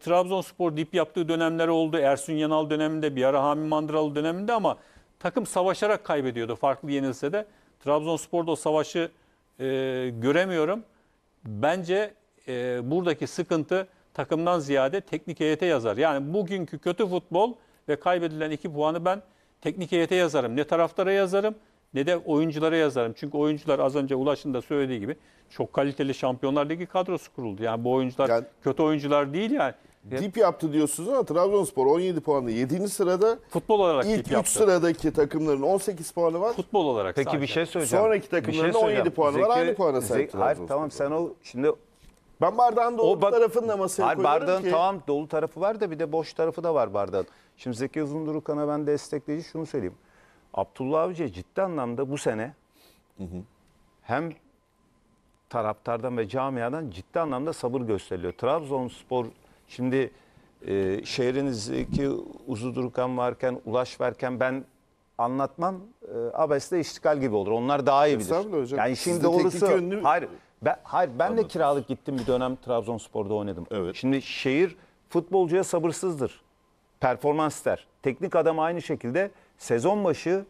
[SPEAKER 4] Trabzonspor dip yaptığı dönemler oldu. Ersun Yanal döneminde bir ara Hami Mandıralı döneminde ama takım savaşarak kaybediyordu farklı yenilse de. Trabzonspor'da o savaşı e, göremiyorum. Bence e, buradaki sıkıntı takımdan ziyade teknik heyete yazar. Yani bugünkü kötü futbol ve kaybedilen iki puanı ben teknik heyete yazarım. Ne taraftara yazarım ne de oyunculara yazarım. Çünkü oyuncular az önce Ulaş'ın da söylediği gibi çok kaliteli Şampiyonlar Ligi kadrosu kuruldu. Yani bu oyuncular yani, kötü oyuncular değil yani. Dip yaptı diyorsunuz ama Trabzonspor 17 puanlı 7. sırada. Futbol olarak ilk dip 3 yaptı. sıradaki
[SPEAKER 1] takımların 18 puanı var. Futbol olarak Peki sadece. bir şey söyleyeceğim. Sonraki takımların bir şey 17 puanı Zeki, var. Aynı puana sahip. Hayır tamam sen
[SPEAKER 3] o şimdi ben
[SPEAKER 1] bardağın dolu o bak, tarafında masaya hayır, koyuyorum bardağın ki. Tamam
[SPEAKER 3] dolu tarafı var da bir de boş tarafı da var bardağın. Şimdi Zeki uzundurukana ben destekleyici şunu söyleyeyim. Abdullah Avcı'ya ciddi anlamda bu sene hı hı. hem taraftardan ve camiadan ciddi anlamda sabır gösteriliyor. Trabzonspor şimdi e, şehrinizdeki Uzudurkan varken, Ulaş varken ben anlatmam e, abesle iştikal gibi olur. Onlar daha iyi bilir. Hocam. Yani şimdi doğrusu yönlü... hayır ben, hayır ben Anladım. de kiralık gittim bir dönem Trabzonspor'da oynadım. Evet. Şimdi şehir futbolcuya sabırsızdır. Performans ister. Teknik adam aynı şekilde sezon başı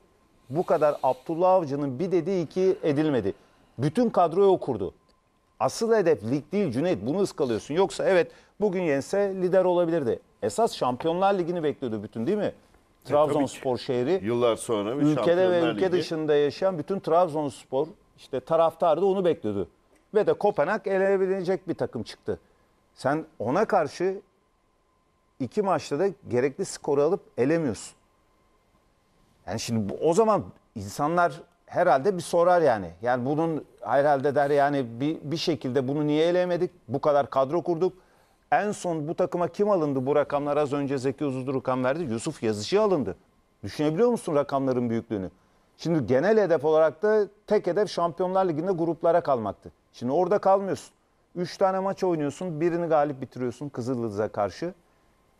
[SPEAKER 3] bu kadar Abdullah Avcı'nın bir dediği iki edilmedi. Bütün kadroyu okurdu. Asıl hedef lig değil Cüneyt bunu ıskalıyorsun. Yoksa evet bugün yense lider olabilirdi. Esas Şampiyonlar Ligi'ni bekliyordu bütün değil mi? E, Trabzonspor şehri.
[SPEAKER 1] Yıllar sonra
[SPEAKER 3] bir Ülkede ve ülke Ligi. dışında yaşayan bütün Trabzonspor işte taraftarı da onu bekliyordu. Ve de Kopenhag elenebilecek bir takım çıktı. Sen ona karşı iki maçta da gerekli skoru alıp elemiyorsun. Yani şimdi bu, o zaman insanlar herhalde bir sorar yani. Yani bunun herhalde der yani bir, bir şekilde bunu niye elemedik Bu kadar kadro kurduk. En son bu takıma kim alındı bu rakamlar? Az önce Zeki Uzun'du rakam verdi. Yusuf Yazıcı alındı. Düşünebiliyor musun rakamların büyüklüğünü? Şimdi genel hedef olarak da tek hedef Şampiyonlar Ligi'nde gruplara kalmaktı. Şimdi orada kalmıyorsun. Üç tane maç oynuyorsun. Birini galip bitiriyorsun Kızıldız'a karşı.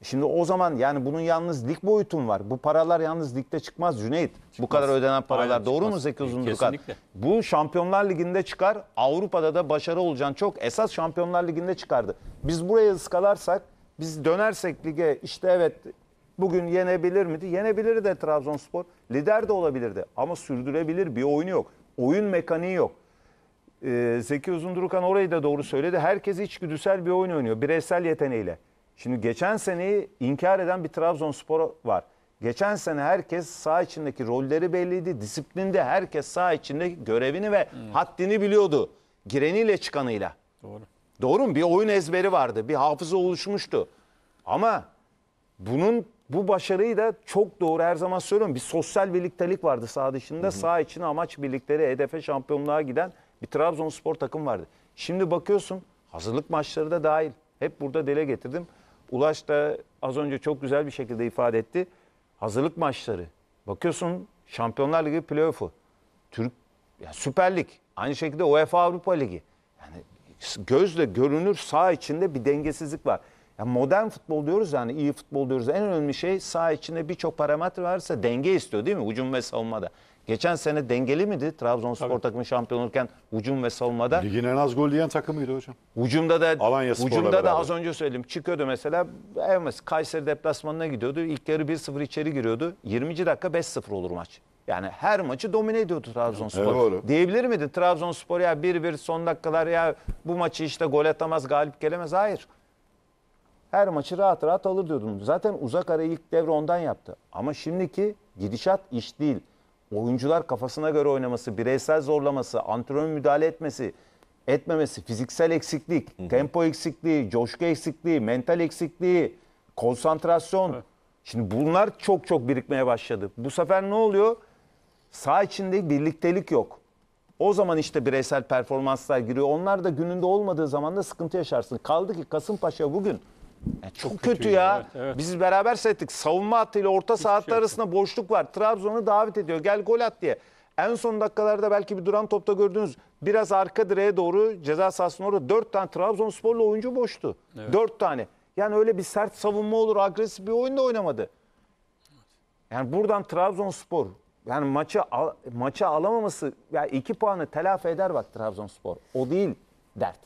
[SPEAKER 3] Şimdi o zaman yani bunun yalnız lig boyutun var. Bu paralar yalnız ligde çıkmaz Cüneyt. Çıkmaz. Bu kadar ödenen paralar Aynen, doğru çıkmaz. mu Zeki Uzundurkan? Bu Şampiyonlar Ligi'nde çıkar. Avrupa'da da başarı olacağını çok esas Şampiyonlar Ligi'nde çıkardı. Biz buraya ıskalarsak, biz dönersek lige işte evet bugün yenebilir miydi? Yenebilir de Trabzonspor. Lider de olabilirdi ama sürdürebilir bir oyunu yok. Oyun mekaniği yok. Ee, Zeki Uzundurukan orayı da doğru söyledi. Herkes içgüdüsel bir oyun oynuyor bireysel yeteneğiyle. Şimdi geçen seneyi inkar eden bir Trabzonspor var. Geçen sene herkes sağ içindeki rolleri belliydi. Disiplinde herkes sağ içindeki görevini ve hmm. haddini biliyordu. Gireniyle çıkanıyla. Doğru. Doğru mu? Bir oyun ezberi vardı. Bir hafıza oluşmuştu. Ama bunun bu başarıyı da çok doğru her zaman söylüyorum. Bir sosyal birliktelik vardı sağ dışında. Hı Sağ içine amaç birlikleri hedefe şampiyonluğa giden bir Trabzonspor takım vardı. Şimdi bakıyorsun hazırlık maçları da dahil. Hep burada dele getirdim. Ulaş da az önce çok güzel bir şekilde ifade etti. Hazırlık maçları. Bakıyorsun Şampiyonlar Ligi playoff'u. Türk yani Süper Lig. Aynı şekilde UEFA Avrupa Ligi. Yani gözle görünür sağ içinde bir dengesizlik var. Yani modern futbol diyoruz yani iyi futbol diyoruz. En önemli şey sağ içinde birçok parametre varsa denge istiyor değil mi? Ucum ve savunmada. Geçen sene dengeli miydi Trabzonspor Tabii. takımı şampiyon olurken hücum ve savunmada?
[SPEAKER 2] Ligin en az gol yiyen takımıydı hocam. Hücumda
[SPEAKER 3] da Alanya hücumda da az önce söyledim. Çıkıyordu mesela evet, Kayseri deplasmanına gidiyordu. İlk yarı 1-0 içeri giriyordu. 20. dakika 5-0 olur maç. Yani her maçı domine ediyordu Trabzonspor. Evet, doğru. Diyebilir miydin Trabzonspor ya 1-1 son dakikalar ya bu maçı işte gol atamaz, galip gelemez. Hayır. Her maçı rahat rahat alır diyordun. Zaten uzak ara ilk devre ondan yaptı. Ama şimdiki gidişat iş değil oyuncular kafasına göre oynaması, bireysel zorlaması, antrenör müdahale etmesi, etmemesi, fiziksel eksiklik, Hı -hı. tempo eksikliği, coşku eksikliği, mental eksikliği, konsantrasyon. Hı. Şimdi bunlar çok çok birikmeye başladı. Bu sefer ne oluyor? Sağ içinde birliktelik yok. O zaman işte bireysel performanslar giriyor. Onlar da gününde olmadığı zaman da sıkıntı yaşarsın. Kaldı ki Kasımpaşa bugün yani çok, çok kötü, kötü ya. Evet, evet. Biz beraber seyrettik. Savunma hattıyla orta Hiçbir şey arasında yok. boşluk var. Trabzon'u davet ediyor. Gel gol at diye. En son dakikalarda belki bir duran topta gördünüz. Biraz arka direğe doğru ceza sahasının orada dört tane Trabzonsporlu oyuncu boştu. Evet. 4 tane. Yani öyle bir sert savunma olur, agresif bir oyunda oynamadı. Yani buradan Trabzonspor yani maçı al, maça alamaması yani 2 puanı telafi eder bak Trabzonspor. O değil dert.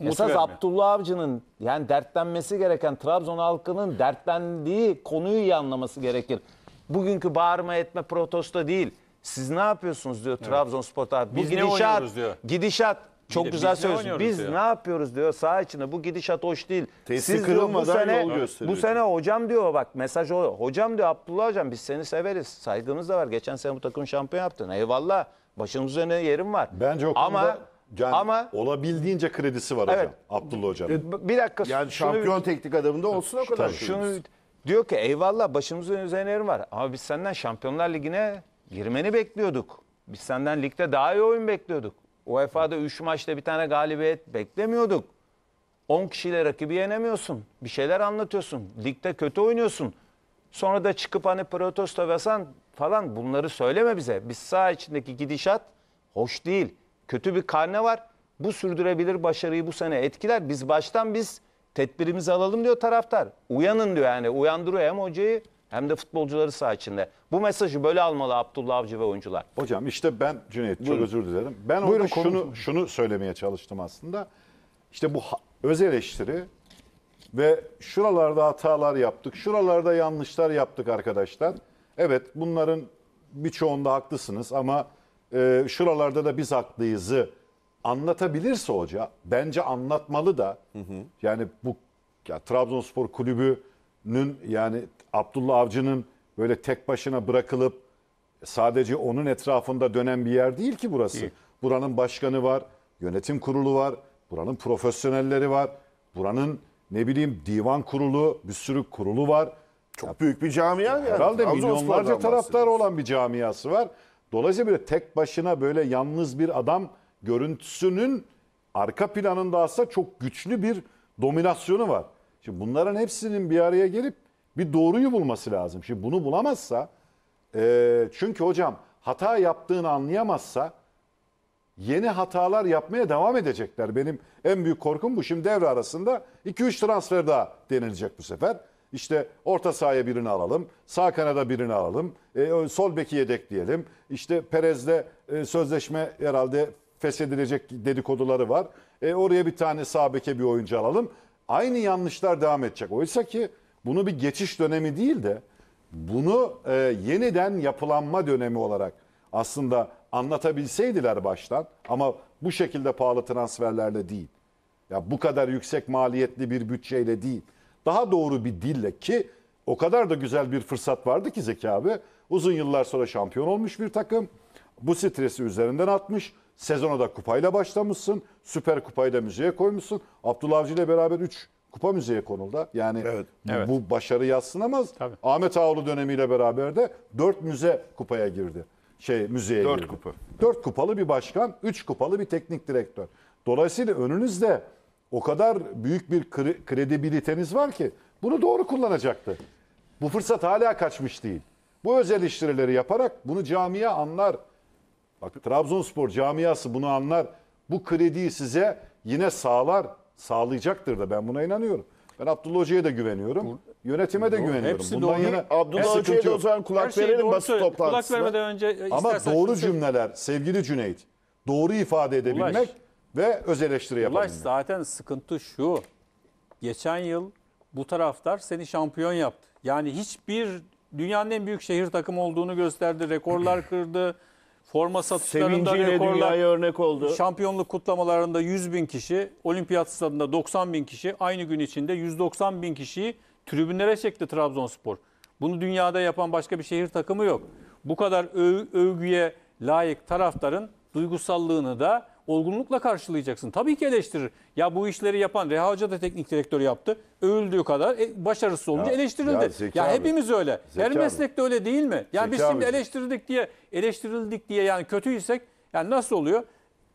[SPEAKER 3] Esas Abdullah Avcı'nın yani dertlenmesi gereken Trabzon halkının dertlendiği konuyu iyi anlaması gerekir. Bugünkü bağırma etme protesto değil. Siz ne yapıyorsunuz diyor Trabzonspor Spor Biz ne oynuyoruz diyor. gidişat çok Bir güzel biz Biz diyor. ne yapıyoruz diyor saha içinde. Bu gidişat hoş değil. Siz kırılmadan yol gösteriyor. Bu sene hocam diyor bak mesaj o. Hocam diyor Abdullah hocam biz seni severiz. Saygımız da var. Geçen sene bu takım şampiyon yaptın. Eyvallah. Başımız üzerine yerim var. Bence o konuda Ama Can, Ama olabildiğince kredisi var Evet. hocam. Abdullah hocam. E, bir dakika Yani şunu- şampiyon teknik adamında olsun o
[SPEAKER 1] kadar. şunu
[SPEAKER 3] diyor ki eyvallah başımızın üzerine var. Ama biz senden Şampiyonlar Ligi'ne girmeni bekliyorduk. Biz senden ligde daha iyi oyun bekliyorduk. UEFA'da 3 maçta bir tane galibiyet beklemiyorduk. 10 kişiyle rakibi yenemiyorsun. Bir şeyler anlatıyorsun. Ligde kötü oynuyorsun. Sonra da çıkıp hani protesto falan falan bunları söyleme bize. Biz sağ içindeki gidişat hoş değil kötü bir karne var. Bu sürdürebilir başarıyı bu sene etkiler. Biz baştan biz tedbirimizi alalım diyor taraftar. Uyanın diyor yani uyandırıyor hem hocayı hem de futbolcuları saha içinde. Bu mesajı böyle almalı Abdullah Avcı ve oyuncular.
[SPEAKER 2] Hocam işte ben Cüneyt Buyurun. çok özür dilerim. Ben Buyurun, orada şunu şunu söylemeye çalıştım aslında. İşte bu öz eleştiri ve şuralarda hatalar yaptık, şuralarda yanlışlar yaptık arkadaşlar. Evet bunların birçoğunda haklısınız ama e, şuralarda da biz haklıyız'ı anlatabilirse hoca bence anlatmalı da hı hı. yani bu ya, Trabzonspor kulübünün yani Abdullah Avcı'nın böyle tek başına bırakılıp sadece onun etrafında dönen bir yer değil ki burası. Değil. Buranın başkanı var, yönetim kurulu var, buranın profesyonelleri var, buranın ne bileyim divan kurulu, bir sürü kurulu var. Çok ya, büyük bir camia yani. Herhalde milyonlarca taraftar olan bir camiası var. Dolayısıyla böyle tek başına böyle yalnız bir adam görüntüsünün arka planında aslında çok güçlü bir dominasyonu var. Şimdi bunların hepsinin bir araya gelip bir doğruyu bulması lazım. Şimdi bunu bulamazsa e, çünkü hocam hata yaptığını anlayamazsa yeni hatalar yapmaya devam edecekler. Benim en büyük korkum bu. Şimdi devre arasında 2-3 transfer daha denilecek bu sefer. İşte orta sahaya birini alalım. Sağ kanada birini alalım. E, sol beki yedek diyelim. İşte Perez'le e, sözleşme herhalde feshedilecek dedikoduları var. E, oraya bir tane sağ beke bir oyuncu alalım. Aynı yanlışlar devam edecek. Oysa ki bunu bir geçiş dönemi değil de bunu e, yeniden yapılanma dönemi olarak aslında anlatabilseydiler baştan ama bu şekilde pahalı transferlerle değil. Ya bu kadar yüksek maliyetli bir bütçeyle değil daha doğru bir dille ki o kadar da güzel bir fırsat vardı ki Zeki abi. Uzun yıllar sonra şampiyon olmuş bir takım. Bu stresi üzerinden atmış. Sezona da kupayla başlamışsın. Süper kupayı da müzeye koymuşsun. Abdullah Avcı ile beraber 3 kupa müzeye konuldu. Yani evet, bu, evet. bu başarı yatsınamaz. Tabii. Ahmet Ağoğlu dönemiyle beraber de 4 müze kupaya girdi. Şey müzeye Dört girdi. 4 kupa. 4 kupalı bir başkan, 3 kupalı bir teknik direktör. Dolayısıyla önünüzde o kadar büyük bir kredibiliteniz var ki bunu doğru kullanacaktı. Bu fırsat hala kaçmış değil. Bu öz eleştirileri yaparak bunu camiye anlar. Bak Trabzonspor camiası bunu anlar. Bu krediyi size yine sağlar, sağlayacaktır da ben buna inanıyorum. Ben Abdullah Hoca'ya da güveniyorum. Yönetime de güveniyorum. Hepsi Bundan doğru. Yana Abdullah Hoca'ya da o zaman kulak Her verelim basın toplantısına. Kulak vermeden önce Ama doğru cümleler sevgili Cüneyt. Doğru ifade edebilmek Ulaş
[SPEAKER 4] ve öz eleştiri yapalım. Ulaş zaten sıkıntı şu. Geçen yıl bu taraftar seni şampiyon yaptı. Yani hiçbir dünyanın en büyük şehir takımı olduğunu gösterdi. Rekorlar kırdı. Forma satışlarında Sevinciyle rekorlar. dünyaya örnek oldu. Şampiyonluk kutlamalarında 100 bin kişi, olimpiyat stadında 90 bin kişi, aynı gün içinde 190 bin kişiyi tribünlere çekti Trabzonspor. Bunu dünyada yapan başka bir şehir takımı yok. Bu kadar öv övgüye layık taraftarın duygusallığını da olgunlukla karşılayacaksın. Tabii ki eleştirir. Ya bu işleri yapan Reha Hoca da teknik direktör yaptı. Övüldüğü kadar e, başarısız olunca ya, eleştirildi. Ya, ya hepimiz öyle. Zeki Her abi. meslekte öyle değil mi? Yani Zeki biz şimdi abi. eleştirildik diye eleştirildik diye yani kötüysek yani nasıl oluyor?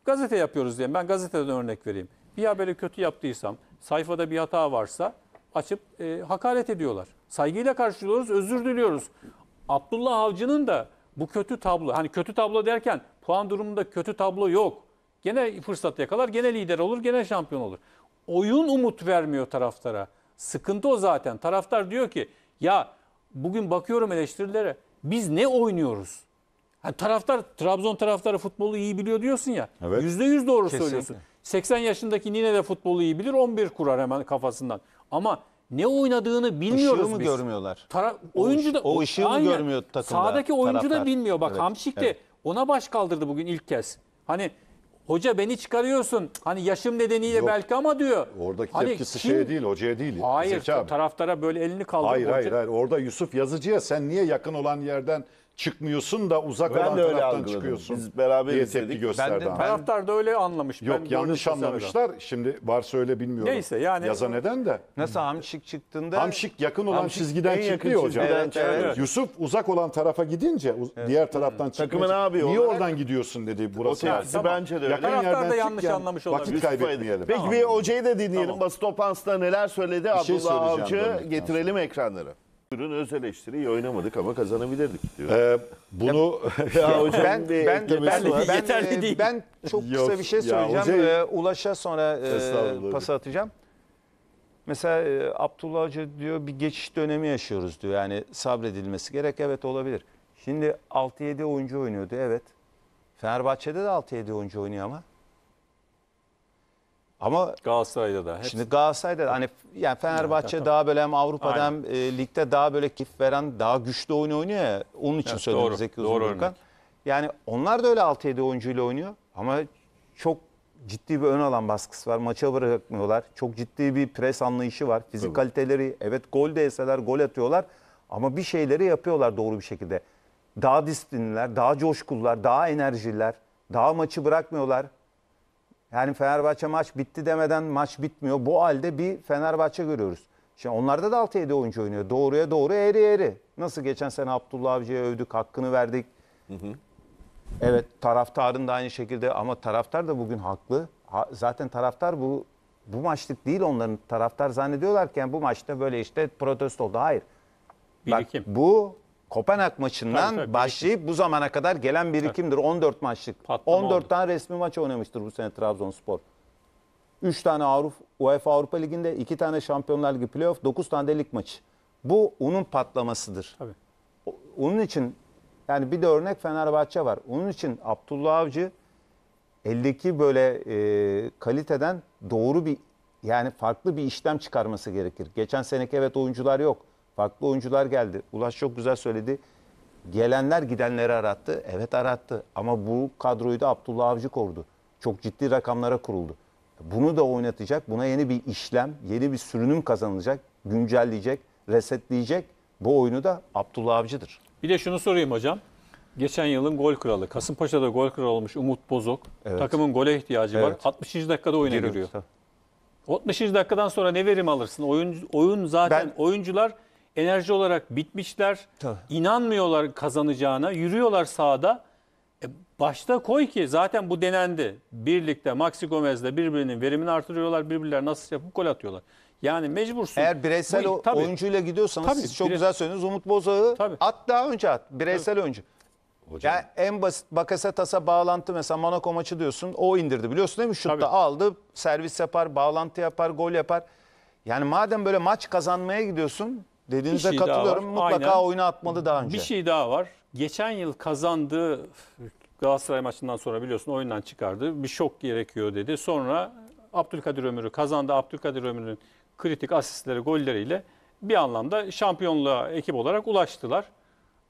[SPEAKER 4] Gazete yapıyoruz diye. Ben gazeteden örnek vereyim. Bir haberi kötü yaptıysam, sayfada bir hata varsa açıp e, hakaret ediyorlar. Saygıyla karşılıyoruz, özür diliyoruz. Abdullah Avcı'nın da bu kötü tablo, hani kötü tablo derken puan durumunda kötü tablo yok. Gene fırsat yakalar, gene lider olur, gene şampiyon olur. Oyun umut vermiyor taraftara. Sıkıntı o zaten. Taraftar diyor ki ya bugün bakıyorum eleştirilere biz ne oynuyoruz? Ha, taraftar, Trabzon taraftarı futbolu iyi biliyor diyorsun ya. Evet. yüz doğru Kesinlikle. söylüyorsun. 80 yaşındaki Nine de futbolu iyi bilir 11 kurar hemen kafasından. Ama ne oynadığını bilmiyoruz Işığı mı biz. görmüyorlar? Tara oyuncu da, o, ışığı mı görmüyor takımda? Sağdaki oyuncu taraftar. da bilmiyor. Bak evet. Hamşik de evet. ona baş kaldırdı bugün ilk kez. Hani Hoca beni çıkarıyorsun. Hani yaşım nedeniyle Yok. belki ama diyor. Oradaki hani tepkisi kim... şeye değil, hocaya değil. Hayır, taraftara böyle elini kaldırıyor. Hayır, hayır, hayır.
[SPEAKER 2] Orada Yusuf Yazıcı'ya sen niye yakın olan yerden çıkmıyorsun da uzak ben olan de öyle taraftan algıladım. çıkıyorsun. Biz beraber diye izledik. tepki gösterdi. Ben taraftar
[SPEAKER 4] da öyle anlamış. Yok ben yanlış anlamışlar.
[SPEAKER 2] Öyle. Şimdi varsa öyle bilmiyorum. Neyse yani. Yaza neden de.
[SPEAKER 4] Nasıl Hamşik
[SPEAKER 2] çıktığında. Hamşik yakın olan hamşik çizgiden çıktı hocam. Evet, evet. Yusuf uzak olan tarafa gidince evet. diğer taraftan hmm. çıkıyor. Takımın abi yapıyor? Niye olarak? oradan gidiyorsun dedi burası. O tepkisi tamam. bence de öyle. Yakın taraftar da yanlış anlamış olabilir. Vakit kaybetmeyelim. Peki bir hocayı da
[SPEAKER 1] dinleyelim. Basit Opans'ta neler söyledi şey Abdullah Avcı getirelim ekranları ürün öz eleştiriyi oynamadık ama kazanabilirdik diyor. Ee,
[SPEAKER 2] bunu ya hocam ben, bir ben, ben, var. ben, yeterli e, değil. Ben çok Yok, kısa bir şey söyleyeceğim. Hocam, e, ee,
[SPEAKER 3] Ulaş'a sonra e, pas atacağım. Mesela e, Abdullah Hoca diyor bir geçiş dönemi yaşıyoruz diyor. Yani sabredilmesi gerek. Evet olabilir. Şimdi 6-7 oyuncu oynuyordu evet. Fenerbahçe'de de 6-7 oyuncu oynuyor ama. Ama
[SPEAKER 4] Galatasaray'da da.
[SPEAKER 3] Şimdi Galatasaray'da da hani yani Fenerbahçe evet, daha böyle hem Avrupa'da Aynen. hem e, ligde daha böyle kif veren daha güçlü oyun oynuyor ya. Onun için evet, söyledim doğru, Zeki Uzunburkan. Yani onlar da öyle 6-7 oyuncuyla oynuyor ama çok ciddi bir ön alan baskısı var. Maça bırakmıyorlar. Çok ciddi bir pres anlayışı var. Fizik evet. kaliteleri evet gol de gol atıyorlar ama bir şeyleri yapıyorlar doğru bir şekilde. Daha disiplinliler, daha coşkullar, daha enerjiler, daha maçı bırakmıyorlar. Yani Fenerbahçe maç bitti demeden maç bitmiyor. Bu halde bir Fenerbahçe görüyoruz. Şimdi onlarda da 6-7 oyuncu oynuyor. Doğruya doğru eri eri. Nasıl geçen sene Abdullah Avcı'ya övdük, hakkını verdik. Hı hı. Evet taraftarın da aynı şekilde ama taraftar da bugün haklı. Ha, zaten taraftar bu bu maçlık değil onların taraftar zannediyorlarken bu maçta böyle işte protesto oldu. Hayır. Birikim. Bak, bu Kopenhag maçından tabii, tabii, başlayıp bu zamana kadar gelen birikimdir. 14 maçlık. Patlama 14 oldu. tane resmi maç oynamıştır bu sene Trabzonspor. 3 tane Avrupa, UEFA Avrupa Ligi'nde, 2 tane Şampiyonlar Ligi playoff, 9 tane de lig maçı. Bu onun patlamasıdır. Tabii. Onun için yani bir de örnek Fenerbahçe var. Onun için Abdullah Avcı eldeki böyle e, kaliteden doğru bir yani farklı bir işlem çıkarması gerekir. Geçen seneki evet oyuncular yok. Farklı oyuncular geldi. Ulaş çok güzel söyledi. Gelenler gidenleri arattı. Evet arattı. Ama bu kadroyu da Abdullah Avcı kurdu. Çok ciddi rakamlara kuruldu. Bunu da oynatacak. Buna yeni bir işlem, yeni bir sürünüm kazanılacak. Güncelleyecek, resetleyecek. Bu oyunu da
[SPEAKER 4] Abdullah Avcı'dır. Bir de şunu sorayım hocam. Geçen yılın gol kralı. Kasımpaşa'da gol kralı olmuş Umut Bozok. Evet. Takımın gole ihtiyacı evet. var. 60. dakikada oyuna giriyor. giriyor. 60. dakikadan sonra ne verim alırsın? Oyun, oyun zaten ben, oyuncular enerji olarak bitmişler. Tabii. İnanmıyorlar kazanacağına. Yürüyorlar sahada. E, başta koy ki zaten bu denendi. Birlikte Maxi Gomez'le birbirinin verimini artırıyorlar. Birbirler nasıl yapıp gol atıyorlar. Yani mecbursun. Eğer bireysel bu, tabii, oyuncuyla gidiyorsanız tabii, siz çok bire... güzel söylediniz.
[SPEAKER 3] Umut Bozağı
[SPEAKER 4] tabii. at daha önce at. Bireysel tabii. oyuncu.
[SPEAKER 3] Hocam. Yani en basit Bakasetas'a bağlantı mesela Monaco maçı diyorsun. O indirdi biliyorsun değil mi? Şutta aldı, servis yapar, bağlantı yapar, gol yapar. Yani madem böyle maç kazanmaya gidiyorsun Dediğinize şey katılıyorum. Mutlaka Aynen. oyuna atmalı daha önce. Bir şey
[SPEAKER 4] daha var. Geçen yıl kazandığı Galatasaray maçından sonra biliyorsun oyundan çıkardı. Bir şok gerekiyor dedi. Sonra Abdülkadir Ömür'ü kazandı. Abdülkadir Ömür'ün kritik asistleri, golleriyle bir anlamda şampiyonluğa ekip olarak ulaştılar.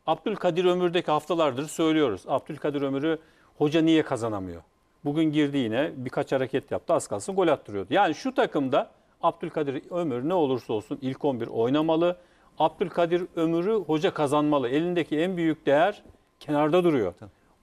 [SPEAKER 4] Abdülkadir Ömür'deki haftalardır söylüyoruz. Abdülkadir Ömür'ü hoca niye kazanamıyor? Bugün girdi yine birkaç hareket yaptı. Az kalsın gol attırıyordu. Yani şu takımda Abdülkadir Ömür ne olursa olsun ilk 11 oynamalı. Abdülkadir Ömür'ü hoca kazanmalı. Elindeki en büyük değer kenarda duruyor.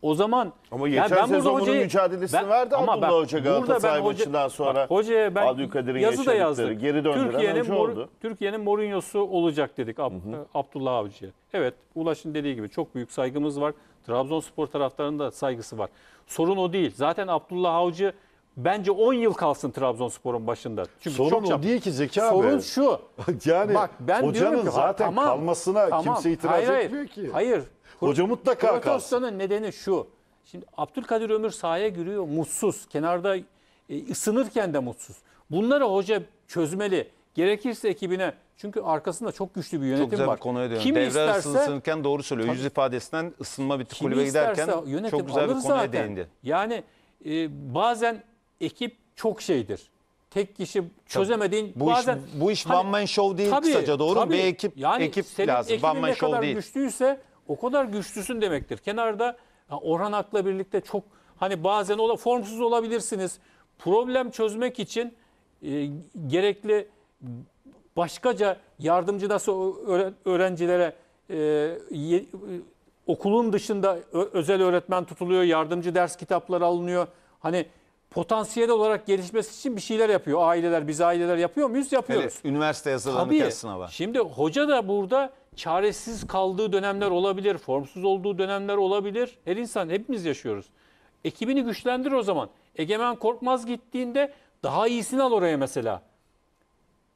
[SPEAKER 4] O zaman ama geçen ben sezon bunun hocayı, mücadelesini ben, verdi ama Abdullah ben, Hoca Galatasaray maçından sonra
[SPEAKER 1] bak, hocaya ben Abdülkadir'in yazı da yazdık. Geri döndüren Türkiye'nin hoca Mor, oldu.
[SPEAKER 4] Türkiye'nin Mourinho'su olacak dedik Ab, hı hı. Abdullah Avcı'ya. Evet Ulaş'ın dediği gibi çok büyük saygımız var. Trabzonspor taraftarının da saygısı var. Sorun o değil. Zaten Abdullah Avcı bence 10 yıl kalsın Trabzonspor'un başında. Çünkü Sorun çok o değil ki Zeki abi. Sorun şu.
[SPEAKER 2] yani Bak ben hocanın ki, zaten tamam, kalmasına tamam. kimse itiraz hayır, hayır. etmiyor ki. Hayır. Hoca mutlaka kalsın.
[SPEAKER 4] Protesto'nun nedeni şu. Şimdi Abdülkadir Ömür sahaya giriyor mutsuz. Kenarda e, ısınırken de mutsuz. Bunları hoca çözmeli. Gerekirse ekibine çünkü arkasında çok güçlü bir yönetim çok güzel var. Bir konuya Kim Devre isterse, ısınırken
[SPEAKER 3] doğru söylüyor. Yüz ifadesinden ısınma bir
[SPEAKER 4] kulübe giderken çok güzel bir konuya zaten. değindi. Yani e, bazen ekip çok şeydir. Tek kişi çözemediğin bu bazen iş bu iş hani, one man show değil tabii, kısaca doğru tabii, Bir ekip yani ekip senin lazım. One man ne show kadar değil. güçlüyse o kadar güçlüsün demektir. Kenarda Orhan Ak'la birlikte çok hani bazen ola formsuz olabilirsiniz. Problem çözmek için e, gerekli başkaca yardımcı nasıl öğrencilere e, ye, e, okulun dışında özel öğretmen tutuluyor, yardımcı ders kitapları alınıyor. Hani potansiyel olarak gelişmesi için bir şeyler yapıyor. Aileler, biz aileler yapıyor muyuz? Yapıyoruz. Evet,
[SPEAKER 3] üniversite hazırlanırken sınava.
[SPEAKER 4] Şimdi hoca da burada çaresiz kaldığı dönemler olabilir, formsuz olduğu dönemler olabilir. Her insan, hepimiz yaşıyoruz. Ekibini güçlendir o zaman. Egemen Korkmaz gittiğinde daha iyisini al oraya mesela.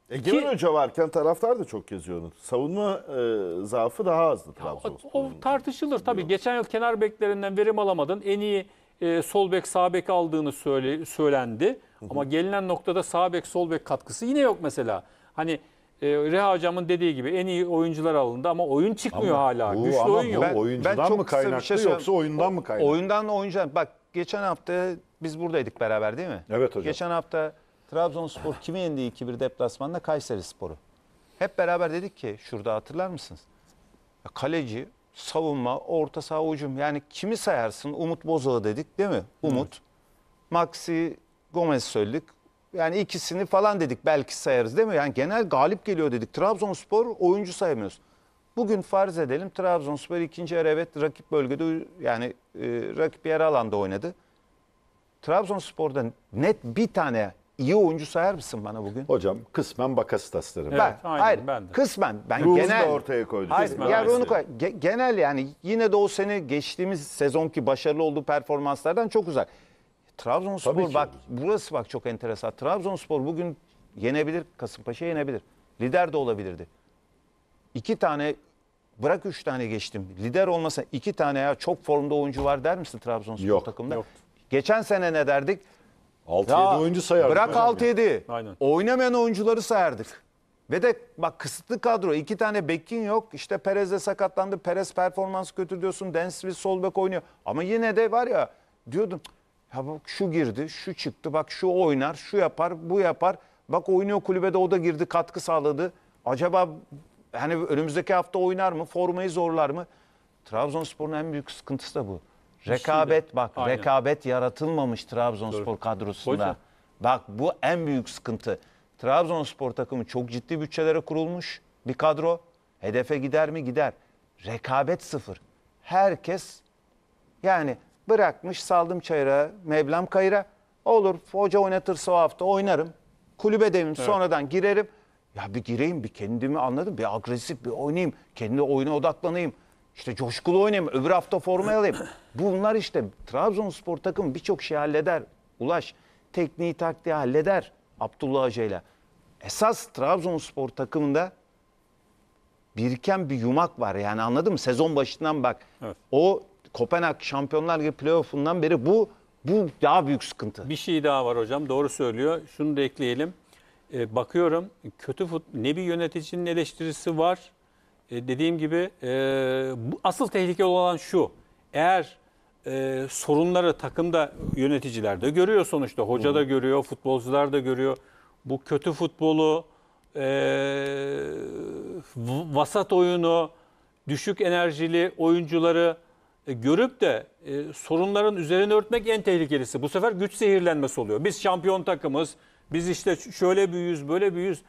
[SPEAKER 4] Egemen
[SPEAKER 1] Hoca varken taraftar da çok geziyordu. Savunma e, zaafı daha azdı Trabzonspor'un. O
[SPEAKER 4] tartışılır tabii. Geçen yıl kenar beklerinden verim alamadın. En iyi e, sol bek sağ bek aldığını söyle, söylendi. Hı hı. Ama gelinen noktada sağ bek sol bek katkısı yine yok mesela. Hani e, Reha hocamın dediği gibi en iyi oyuncular alındı ama oyun çıkmıyor ama, hala. Bu, Güçlü ama oyun yok. Ben,
[SPEAKER 2] oyuncudan ben çok mı kaynaklı şey yoksa oyundan mı kaynaklı?
[SPEAKER 3] Oyundan oyuncudan. Bak geçen hafta biz buradaydık beraber değil mi? Evet hocam. Geçen hafta Trabzonspor kimi yendi 2-1 deplasmanda Kayseri Sporu. Hep beraber dedik ki şurada hatırlar mısınız? Kaleci savunma, orta saha, ucum. Yani kimi sayarsın? Umut Bozağı dedik değil mi? Umut. Maxi Gomez söyledik. Yani ikisini falan dedik belki sayarız değil mi? Yani genel galip geliyor dedik. Trabzonspor oyuncu saymıyoruz Bugün farz edelim Trabzonspor ikinci yarı evet rakip bölgede yani e, rakip yer alanda oynadı. Trabzonspor'da net bir tane iyi oyuncu sayar mısın bana bugün? Hocam kısmen Bakasitas derim. ben, aynen, hayır, ben de. kısmen. Ben Ruhunu genel, da ortaya koydu. Hayır, Kısmen, yani onu koy- ge- genel yani yine de o sene geçtiğimiz sezonki başarılı olduğu performanslardan çok uzak. Trabzonspor ki. bak burası bak çok enteresan. Trabzonspor bugün yenebilir, Kasımpaşa yenebilir. Lider de olabilirdi. İki tane bırak üç tane geçtim. Lider olmasa iki tane ya çok formda oyuncu var der misin Trabzonspor Yok. takımında? Yok. Geçen sene ne derdik? 6-7 oyuncu sayardık. Bırak hocam 6-7. Aynen. Oynamayan oyuncuları sayardık. Ve de bak kısıtlı kadro. iki tane bekin yok. İşte Perez de sakatlandı. Perez performans kötü diyorsun. Densville sol bek oynuyor. Ama yine de var ya diyordum. Ya bak şu girdi, şu çıktı. Bak şu oynar, şu yapar, bu yapar. Bak oynuyor kulübede o da girdi, katkı sağladı. Acaba hani önümüzdeki hafta oynar mı? Formayı zorlar mı? Trabzonspor'un en büyük sıkıntısı da bu. Rekabet bak Aynen. rekabet yaratılmamış Trabzonspor Doğru. kadrosunda. Hocam. Bak bu en büyük sıkıntı. Trabzonspor takımı çok ciddi bütçelere kurulmuş bir kadro. Hedefe gider mi? Gider. Rekabet sıfır. Herkes yani bırakmış saldım çayıra, meblem kayıra. Olur hoca oynatırsa o hafta oynarım. Kulübe devim evet. sonradan girerim. Ya bir gireyim bir kendimi anladım. Bir agresif bir oynayayım. Kendi oyuna odaklanayım. İşte coşkulu oynayayım, öbür hafta forma alayım. Bunlar işte Trabzonspor takım birçok şey halleder. Ulaş tekniği taktiği halleder Abdullah Hoca ile. Esas Trabzonspor takımında biriken bir yumak var yani anladın mı? Sezon başından bak. Evet. O Kopenhag Şampiyonlar Ligi playoff'undan beri bu bu daha büyük sıkıntı.
[SPEAKER 4] Bir şey daha var hocam. Doğru söylüyor. Şunu da ekleyelim. Ee, bakıyorum kötü fut ne bir yöneticinin eleştirisi var e, dediğim gibi e, bu, asıl tehlikeli olan şu. Eğer e, sorunları takımda yöneticiler de görüyor sonuçta. Hoca da görüyor, futbolcular da görüyor. Bu kötü futbolu, e, vasat oyunu, düşük enerjili oyuncuları e, görüp de e, sorunların üzerine örtmek en tehlikelisi. Bu sefer güç zehirlenmesi oluyor. Biz şampiyon takımız, biz işte şöyle büyüyüz, böyle büyüyüz.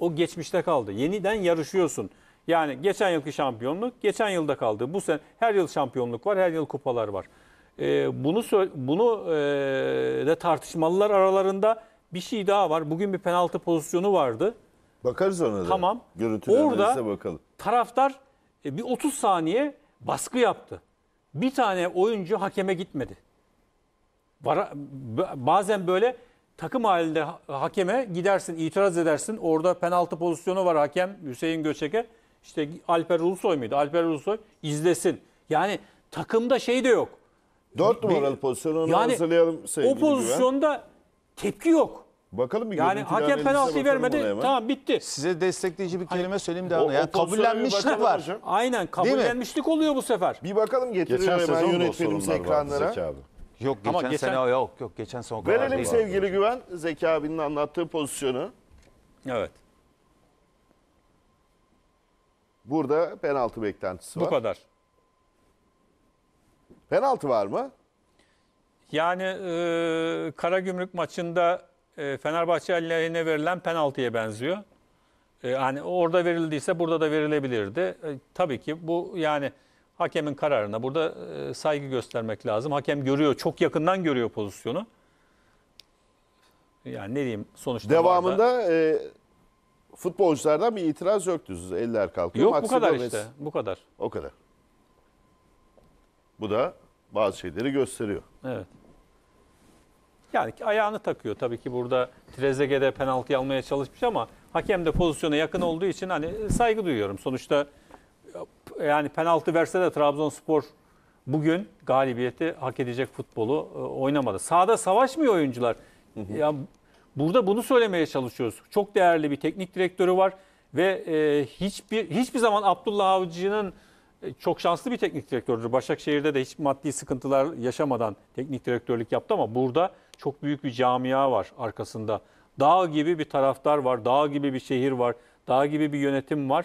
[SPEAKER 4] O geçmişte kaldı. Yeniden yarışıyorsun. Yani geçen yılki şampiyonluk, geçen yılda kaldı. Bu sene her yıl şampiyonluk var, her yıl kupalar var. Ee, bunu bunu e, de tartışmalılar aralarında bir şey daha var. Bugün bir penaltı pozisyonu vardı. Bakarız ona da. Tamam. Orada bakalım. taraftar e, bir 30 saniye baskı yaptı. Bir tane oyuncu hakeme gitmedi. bazen böyle takım halinde hakeme gidersin, itiraz edersin. Orada penaltı pozisyonu var hakem Hüseyin Göçek'e. İşte Alper Ulusoy muydu? Alper Ulusoy izlesin. Yani takımda şey de yok. Dört numaralı pozisyonu yani, hazırlayalım sevgili O pozisyonda güven. tepki yok. Bakalım bir Yani hakem penaltı vermedi. Tamam
[SPEAKER 3] bitti. Size destekleyici bir
[SPEAKER 4] kelime Hayır. söyleyeyim daha. O, yani kabullenmişlik var. Aynen kabullenmişlik oluyor bu sefer. Bir bakalım getirir hemen yönetmenimiz ekranlara.
[SPEAKER 3] Yok geçen, Ama geçen sene yok yok geçen sene o kadar Verelim sevgili
[SPEAKER 1] Güven Zeki abinin anlattığı pozisyonu. Evet. Burada penaltı beklentisi var. Bu kadar. Penaltı var mı?
[SPEAKER 4] Yani e, Karagümrük maçında e, Fenerbahçe aleyhine verilen penaltıya benziyor. E, yani orada verildiyse burada da verilebilirdi. E, tabii ki bu yani hakemin kararına burada e, saygı göstermek lazım. Hakem görüyor, çok yakından görüyor pozisyonu. Yani ne diyeyim sonuçta Devamında
[SPEAKER 1] e, Futbolculardan bir itiraz yok düz. Eller kalkıyor. Yok Maxi bu kadar Gomez. işte. Bu kadar. O kadar. Bu da bazı şeyleri gösteriyor.
[SPEAKER 4] Evet. Yani ayağını takıyor tabii ki burada Trezeguet'e penaltı almaya çalışmış ama hakem de pozisyona yakın olduğu için hani saygı duyuyorum. Sonuçta yani penaltı verse de Trabzonspor bugün galibiyeti hak edecek futbolu e, oynamadı. Sahada savaşmıyor oyuncular. Hı hı. Ya Burada bunu söylemeye çalışıyoruz. Çok değerli bir teknik direktörü var ve e, hiçbir hiçbir zaman Abdullah Avcı'nın e, çok şanslı bir teknik direktördür. Başakşehir'de de hiç maddi sıkıntılar yaşamadan teknik direktörlük yaptı ama burada çok büyük bir camia var arkasında. Dağ gibi bir taraftar var, dağ gibi bir şehir var, dağ gibi bir yönetim var.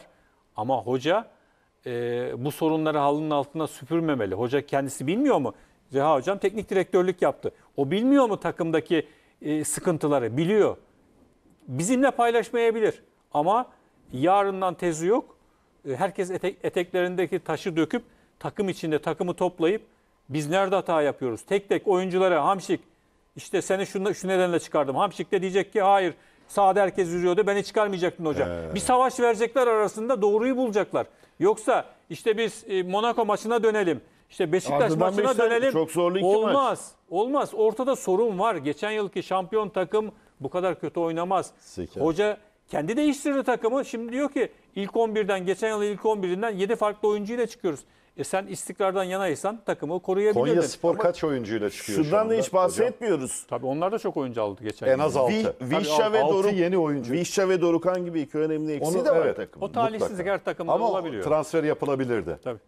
[SPEAKER 4] Ama hoca e, bu sorunları halının altına süpürmemeli. Hoca kendisi bilmiyor mu? Zeha hocam teknik direktörlük yaptı. O bilmiyor mu takımdaki e, sıkıntıları biliyor. Bizimle paylaşmayabilir ama yarından tezi yok. E, herkes etek, eteklerindeki taşı döküp takım içinde takımı toplayıp biz nerede hata yapıyoruz? Tek tek oyunculara hamşik işte seni şunu, şu nedenle çıkardım. Hamşik de diyecek ki hayır sahada herkes yürüyordu beni çıkarmayacaktın hocam. Ee. Bir savaş verecekler arasında doğruyu bulacaklar. Yoksa işte biz e, Monaco maçına dönelim. İşte Beşiktaş Ardından maçına Beşiktaş dönelim. Çok zorlu iki Olmaz. Maç. Olmaz. Ortada sorun var. Geçen yılki şampiyon takım bu kadar kötü oynamaz. Seker. Hoca kendi değiştirdi takımı. Şimdi diyor ki ilk 11'den geçen yıl ilk 11'inden 7 farklı oyuncuyla çıkıyoruz. E sen istikrardan yanaysan takımı koruyabilirsin Konya Spor Ama kaç oyuncuyla çıkıyor Şundan da hiç bahsetmiyoruz. Hocam. Tabii onlar da çok oyuncu aldı geçen yıl En az 6. Vişça ve Doruk
[SPEAKER 1] yeni oyuncu. Vişça ve Dorukan gibi iki önemli eksiği Onu, de var evet,
[SPEAKER 2] takımın. O talihsizlik her takımda Ama olabiliyor. Ama transfer yapılabilirdi. Tabii.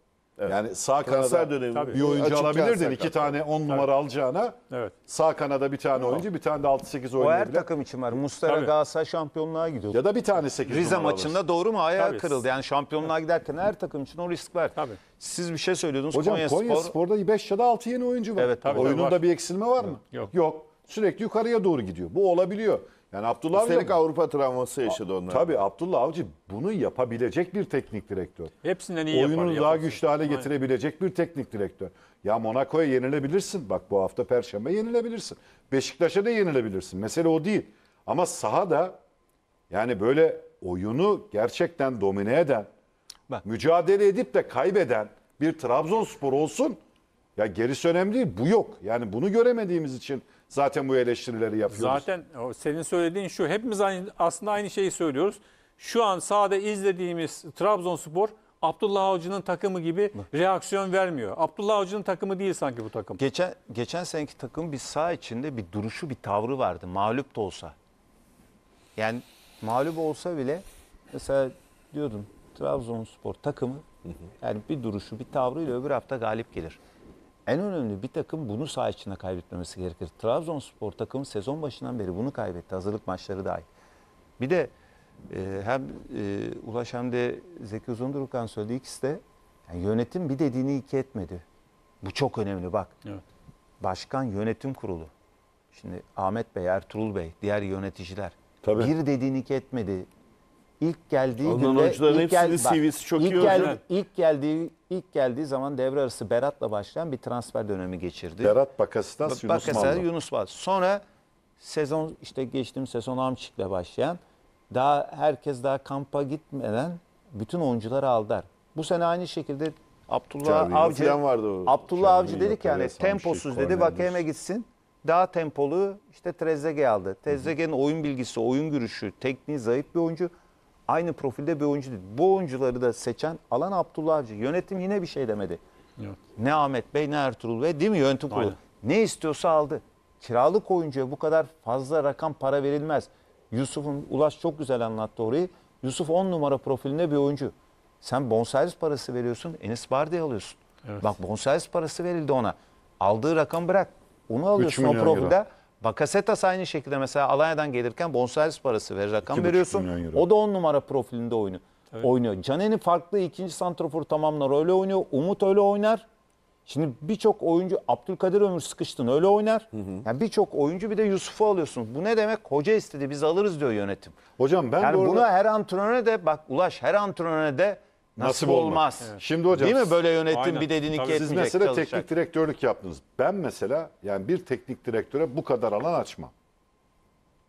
[SPEAKER 2] Evet. Yani sağ kanser dönemi bir e, oyuncu Açık alabilirdin. iki tane 10 numara alacağına evet. sağ kanada bir tane Yok. oyuncu, bir tane de 6-8 oyuncu. O her takım için var. Mustara tabii.
[SPEAKER 3] Galatasaray şampiyonluğa gidiyor. Ya da bir tane
[SPEAKER 2] 8 Rize maçında alırsın. doğru
[SPEAKER 3] mu? Ayağı tabii. kırıldı. Yani şampiyonluğa giderken her takım için o risk var. Tabii. Siz bir şey söylüyordunuz. Hocam Konya, Konya Spor...
[SPEAKER 2] Spor'da 5 ya da 6 yeni oyuncu var. Evet, tabii, Oyununda var. bir eksilme var mı? Yok. Yok. Sürekli yukarıya doğru gidiyor. Bu olabiliyor. Yani Abdullah Avcı Üstelik Avrupa travması yaşadı onlar. Tabii Abdullah Avcı bunu yapabilecek bir teknik direktör. Hepsinden iyi yapar. Oyunu daha güçlü hale getirebilecek Aynen. bir teknik direktör. Ya Monaco'ya yenilebilirsin. Bak bu hafta Perşembe yenilebilirsin. Beşiktaş'a da yenilebilirsin. Mesele o değil. Ama sahada yani böyle oyunu gerçekten domine eden, Bak. mücadele edip de kaybeden bir Trabzonspor olsun. Ya gerisi önemli değil. Bu yok. Yani bunu göremediğimiz için zaten bu eleştirileri yapıyoruz.
[SPEAKER 4] Zaten senin söylediğin şu. Hepimiz aynı, aslında aynı şeyi söylüyoruz. Şu an sahada izlediğimiz Trabzonspor Abdullah Avcı'nın takımı gibi reaksiyon vermiyor. Abdullah Avcı'nın takımı değil sanki bu takım. Geçen geçen seneki takım bir sağ içinde bir duruşu, bir tavrı vardı.
[SPEAKER 3] Mağlup da olsa. Yani mağlup olsa bile mesela diyordum Trabzonspor takımı yani bir duruşu, bir tavrıyla öbür hafta galip gelir. En önemli bir takım bunu saha içinde kaybetmemesi gerekir. Trabzonspor takımı sezon başından beri bunu kaybetti. Hazırlık maçları dahil. Bir de e, hem e, Ulaş hem de Zeki Uzundurukan söyledi ikisi de yani yönetim bir dediğini iki etmedi. Bu çok önemli bak. Evet. Başkan yönetim kurulu. Şimdi Ahmet Bey, Ertuğrul Bey, diğer yöneticiler. Tabii. Bir dediğini iki etmedi. İlk geldiği Alman günde... Alman oyuncuların hepsinin gel, CV'si çok ilk iyi gel, özel. İlk geldiği İlk geldiği zaman devre arası Berat'la başlayan bir transfer dönemi geçirdi.
[SPEAKER 2] Berat Bakasitas,
[SPEAKER 3] Yunus Bakasitas, Mallı. Yunus Mallı. Sonra sezon işte geçtiğim sezon Amçik'le başlayan daha herkes daha kampa gitmeden bütün oyuncuları aldılar. Bu sene aynı şekilde Abdullah Cavino Avcı vardı o. Abdullah Cavino Avcı dedik yani temposuz Amşik, dedi Vakeme gitsin. Daha tempolu işte Trezeguet aldı. Trezeguet'in oyun bilgisi, oyun görüşü, tekniği zayıf bir oyuncu aynı profilde bir oyuncu değil. Bu oyuncuları da seçen Alan Abdullah Avcı. Yönetim yine bir şey demedi. Evet. Ne Ahmet Bey ne Ertuğrul Bey değil mi yönetim kurulu? Ne istiyorsa aldı. Kiralık oyuncuya bu kadar fazla rakam para verilmez. Yusuf'un Ulaş çok güzel anlattı orayı. Yusuf 10 numara profilinde bir oyuncu. Sen bonservis parası veriyorsun, Enis Bardi'yi alıyorsun. Evet. Bak bonservis parası verildi ona. Aldığı rakam bırak. Onu alıyorsun o profilde. Euro. Bakasetas aynı şekilde mesela Alanya'dan gelirken bonservis parası ver rakam veriyorsun. O da on numara profilinde oynuyor. Evet. oynuyor. Caneni farklı ikinci santrafor tamamlar öyle oynuyor. Umut öyle oynar. Şimdi birçok oyuncu Abdülkadir Ömür sıkıştın öyle oynar. Yani birçok oyuncu bir de Yusuf'u alıyorsun. Bu ne demek? Hoca istedi biz alırız diyor yönetim. Hocam ben yani bunu her antrenöre de bak Ulaş her antrenöre de Nasip olmaz. Evet. Şimdi hocam değil mi böyle yönettim bir dediğini ki Siz mesela çalışacak. teknik
[SPEAKER 2] direktörlük yaptınız. Ben mesela yani bir teknik direktöre bu kadar alan açmam.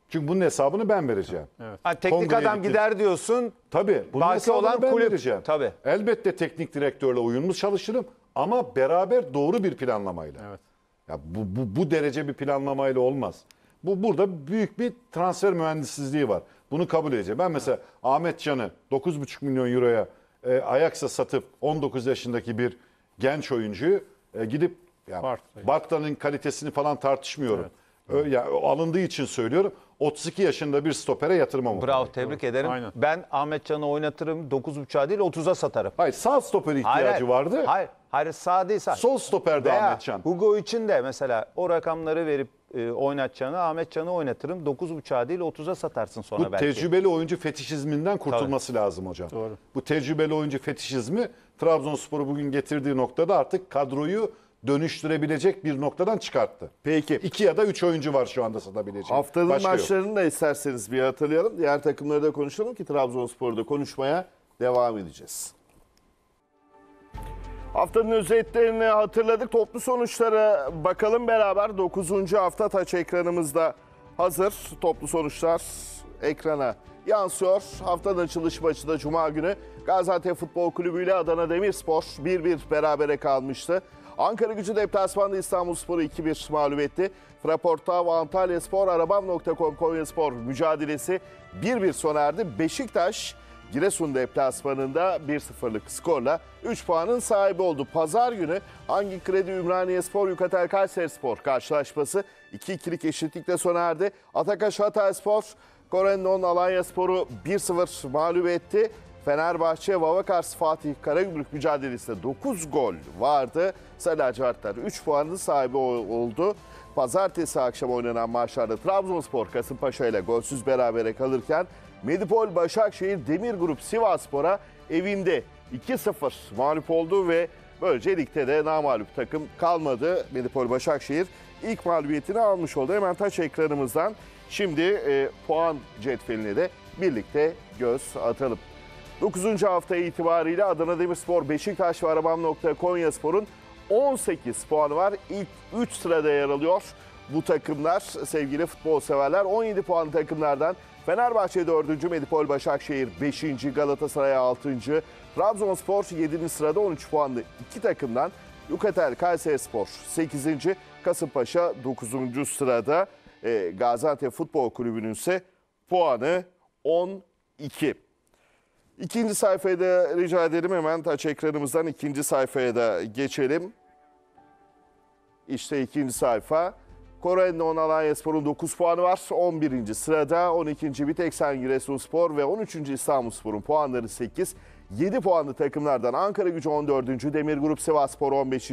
[SPEAKER 2] Çünkü bunun hesabını ben vereceğim. Evet. Ha, teknik Kongreye adam gittim. gider diyorsun. Tabii. Bunun Bahsi olan ben kulüp. vereceğim. Tabii. Elbette teknik direktörle uyumlu çalışırım ama beraber doğru bir planlamayla. Evet. Ya bu, bu, bu derece bir planlamayla olmaz. Bu burada büyük bir transfer mühendisliği var. Bunu kabul edeceğim. Ben mesela evet. Ahmet Can'ı 9,5 milyon euroya e, Ajax'a satıp 19 yaşındaki bir genç oyuncuyu e, gidip yani Barkla'nın kalitesini falan tartışmıyorum. Evet. Ö, yani, alındığı için söylüyorum. 32 yaşında bir stopere yatırmam. Bravo
[SPEAKER 3] tabii. tebrik evet. ederim. Aynen. Ben Ahmet Can'ı oynatırım 9.5'a değil 30'a satarım. Hayır sağ stoper ihtiyacı hayır, vardı. Hayır hayır sağ değil sağ. Sol stoperde Veya Ahmet Can. Hugo için de mesela o rakamları verip e, oynatacağını Ahmet Can'ı oynatırım. 9.5'a değil 30'a satarsın sonra Bu belki. tecrübeli
[SPEAKER 2] oyuncu fetişizminden kurtulması lazım hocam. Doğru. Bu tecrübeli oyuncu fetişizmi Trabzonspor'u bugün getirdiği noktada artık kadroyu dönüştürebilecek bir noktadan çıkarttı. Peki. iki ya da üç oyuncu var şu anda satabilecek. Haftanın Başka
[SPEAKER 1] yok. da isterseniz bir hatırlayalım. Diğer takımları da konuşalım ki Trabzonspor'da konuşmaya devam edeceğiz. Haftanın özetlerini hatırladık. Toplu sonuçlara bakalım beraber. 9. hafta taç ekranımızda hazır. Toplu sonuçlar ekrana yansıyor. Haftanın açılış maçı da Cuma günü Gaziantep Futbol Kulübü ile Adana Demirspor 1-1 berabere kalmıştı. Ankara gücü deplasmanda İstanbul Sporu 2-1 mağlup etti. Fraportav Antalya Spor, Arabam.com Konya Spor mücadelesi 1-1 sona erdi. Beşiktaş Giresun deplasmanında 1-0'lık skorla 3 puanın sahibi oldu. Pazar günü hangi kredi Ümraniye Spor Yukatel Kayseri Spor karşılaşması 2-2'lik eşitlikte sona erdi. Atakaş Hatay Spor Korendon Alanya Spor'u 1-0 mağlup etti. Fenerbahçe Vavakars Fatih Karagümrük mücadelesinde 9 gol vardı. Sarı lacivertler 3 puanın sahibi oldu. Pazartesi akşam oynanan maçlarda Trabzonspor Kasımpaşa ile golsüz berabere kalırken Medipol Başakşehir Demir Grup Sivasspor'a evinde 2-0 mağlup oldu ve böylece ligde de namalup takım kalmadı. Medipol Başakşehir ilk mağlubiyetini almış oldu. Hemen taç ekranımızdan şimdi e, puan cetveline de birlikte göz atalım. 9. hafta itibariyle Adana Demirspor, Beşiktaş ve Arabam.Konyaspor'un 18 puanı var. İlk 3 sırada yer alıyor bu takımlar sevgili futbol severler. 17 puanlı takımlardan Fenerbahçe 4. Medipol Başakşehir 5. Galatasaray 6. Trabzonspor 7. sırada 13 puanlı iki takımdan. Yukatel Kayserispor 8. Kasımpaşa 9. sırada. E, Gaziantep Futbol Kulübü'nün ise puanı 12. İkinci sayfaya da rica ederim hemen taç ekranımızdan ikinci sayfaya da geçelim. İşte ikinci sayfa. Korendon Alanyaspor'un 9 puanı var. 11. sırada 12. Biteksen Giresunspor ve 13. İstanbulspor'un puanları 8. 7 puanlı takımlardan Ankara Gücü 14. Demir Grup Sivaspor 15.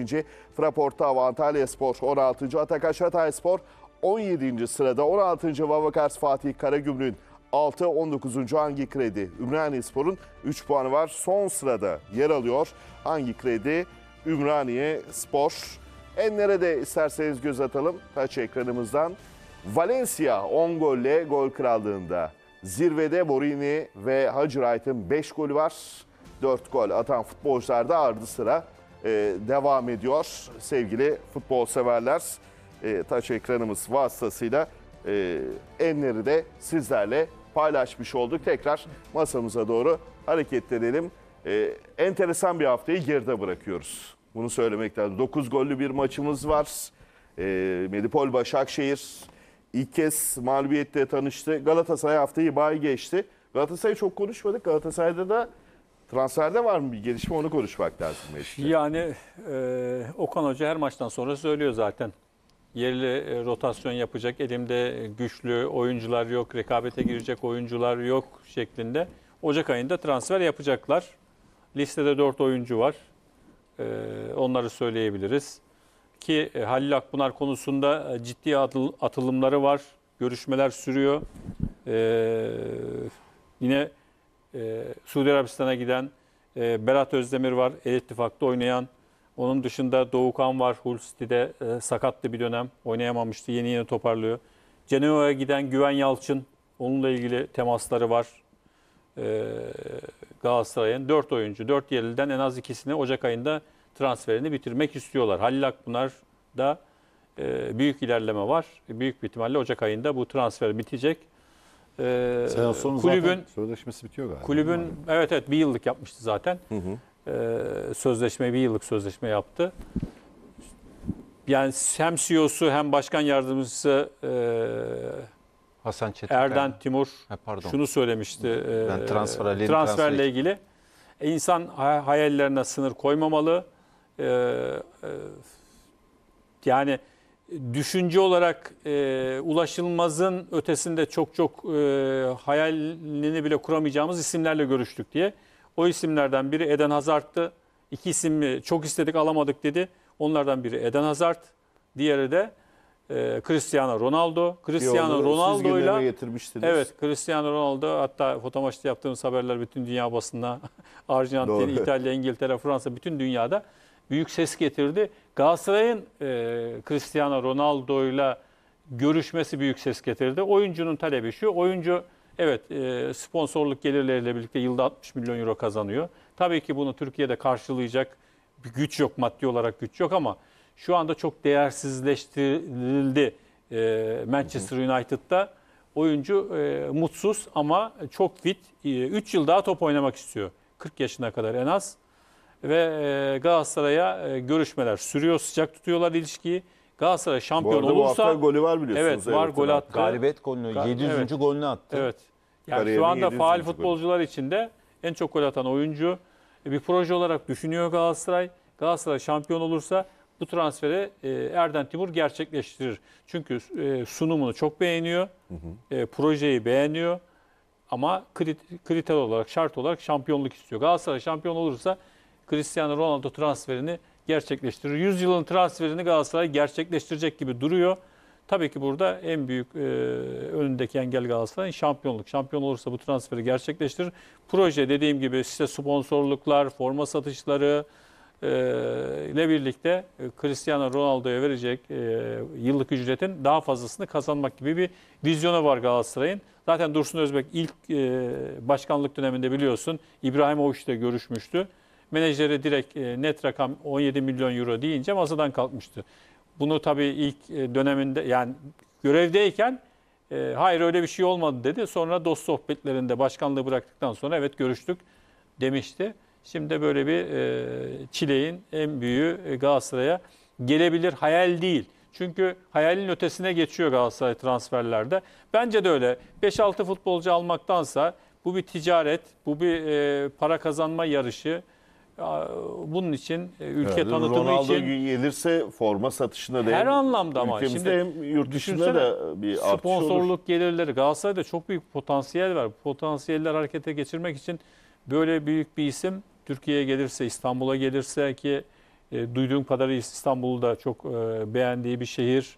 [SPEAKER 1] Fraportava Antalya Spor 16. Atakaş Hatay Spor 17. sırada 16. Vavakars Fatih Karagümrük'ün 6. 19. Hangi Kredi Ümraniye Spor'un 3 puanı var. Son sırada yer alıyor Hangi Kredi Ümraniye Spor. En nerede isterseniz göz atalım taç ekranımızdan. Valencia 10 golle gol krallığında. Zirvede Borini ve Hacı Wright'ın 5 golü var. 4 gol atan futbolcular da ardı sıra e, devam ediyor sevgili futbol severler. E, taç ekranımız vasıtasıyla e, enleri de sizlerle paylaşmış olduk. Tekrar masamıza doğru hareket edelim. E, enteresan bir haftayı geride bırakıyoruz. Bunu söylemek lazım. 9 gollü bir maçımız var. E, Medipol Başakşehir ilk kez mağlubiyette tanıştı. Galatasaray haftayı bay geçti. Galatasaray'ı çok konuşmadık. Galatasaray'da da transferde var mı bir gelişme onu konuşmak lazım. Işte.
[SPEAKER 4] Yani e, Okan Hoca her maçtan sonra söylüyor zaten. Yerli e, rotasyon yapacak, elimde güçlü oyuncular yok, rekabete girecek oyuncular yok şeklinde. Ocak ayında transfer yapacaklar. Listede 4 oyuncu var. Ee, onları söyleyebiliriz. Ki e, Halil Akpınar konusunda e, ciddi atılımları var. Görüşmeler sürüyor. Ee, yine e, Suudi Arabistan'a giden Berat Özdemir var. El İttifak'ta oynayan. Onun dışında Doğukan var. Hull City'de sakattı bir dönem. Oynayamamıştı. Yeni yeni toparlıyor. Cenova'ya giden Güven Yalçın. Onunla ilgili temasları var. Ee, Galatasaray'ın 4 oyuncu, 4 yerliden en az ikisini Ocak ayında transferini bitirmek istiyorlar. Halil Akpınar da e, büyük ilerleme var. Büyük bir ihtimalle Ocak ayında bu transfer bitecek. E, Sezon sonu kulübün, zaten sözleşmesi bitiyor galiba. Kulübün evet evet bir yıllık yapmıştı zaten. Hı hı. E, sözleşme bir yıllık sözleşme yaptı. Yani hem CEO'su hem başkan yardımcısı e, Hasan Çetin. Erden Timur ha, pardon. şunu söylemişti. Ben e, transferle, e, transferle transfer ilgili. E, insan hayallerine sınır koymamalı. E, e, yani düşünce olarak e, ulaşılmazın ötesinde çok çok e, hayalini bile kuramayacağımız isimlerle görüştük diye. O isimlerden biri Eden Hazart'tı İki isim çok istedik alamadık dedi. Onlardan biri Eden Hazart diğeri de e, Cristiano Ronaldo. Cristiano Ronaldo'yla getirmiştiniz. Evet, Cristiano Ronaldo hatta fotomaçta yaptığımız haberler bütün dünya basında Arjantin, Doğru. İtalya, İngiltere, Fransa bütün dünyada büyük ses getirdi. Galatasaray'ın e, Cristiano ile görüşmesi büyük ses getirdi. Oyuncunun talebi şu. Oyuncu evet e, sponsorluk gelirleriyle birlikte yılda 60 milyon euro kazanıyor. Tabii ki bunu Türkiye'de karşılayacak bir güç yok, maddi olarak güç yok ama şu anda çok değersizleştirildi e, Manchester United'da. Oyuncu e, mutsuz ama çok fit. 3 e, yıl daha top oynamak istiyor. 40 yaşına kadar en az. Ve e, Galatasaray'a e, görüşmeler sürüyor. Sıcak tutuyorlar ilişkiyi. Galatasaray şampiyon bu olursa... Bu hafta golü var biliyorsunuz. Evet var gol attı. Galibiyet golünü, Gal 700. Evet.
[SPEAKER 3] golünü attı. Evet.
[SPEAKER 4] Yani şu anda faal futbolcular golü. içinde en çok gol atan oyuncu. E, bir proje olarak düşünüyor Galatasaray. Galatasaray şampiyon olursa bu transferi e, Erden Timur gerçekleştirir. Çünkü e, sunumunu çok beğeniyor, hı hı. E, projeyi beğeniyor ama krit, kriter olarak, şart olarak şampiyonluk istiyor. Galatasaray şampiyon olursa Cristiano Ronaldo transferini gerçekleştirir. 100 yılın transferini Galatasaray gerçekleştirecek gibi duruyor. Tabii ki burada en büyük e, önündeki engel Galatasaray'ın şampiyonluk. Şampiyon olursa bu transferi gerçekleştirir. Proje dediğim gibi size sponsorluklar, forma satışları, e, ile birlikte e, Cristiano Ronaldo'ya verecek e, yıllık ücretin daha fazlasını kazanmak gibi bir vizyonu var Galatasaray'ın. Zaten Dursun Özbek ilk başkanlık döneminde biliyorsun İbrahimovic ile görüşmüştü. Menajere direkt net rakam 17 milyon euro deyince masadan kalkmıştı. Bunu tabii ilk döneminde yani görevdeyken hayır öyle bir şey olmadı dedi. Sonra dost sohbetlerinde başkanlığı bıraktıktan sonra evet görüştük demişti. Şimdi böyle bir e, çileğin en büyüğü e, Galatasaray'a gelebilir hayal değil. Çünkü hayalin ötesine geçiyor Galatasaray transferlerde. Bence de öyle. 5-6 futbolcu almaktansa bu bir ticaret, bu bir e, para kazanma yarışı. bunun için e, ülke Herhalde tanıtımı Ronaldo için gelirse
[SPEAKER 1] forma satışına da her anlamda ama şimdi hem yurt dışında da bir sponsorluk olur.
[SPEAKER 4] gelirleri Galatasaray'da çok büyük potansiyel var. Potansiyeller harekete geçirmek için böyle büyük bir isim Türkiye'ye gelirse, İstanbul'a gelirse ki e, duyduğum kadarıyla İstanbul'u da çok e, beğendiği bir şehir.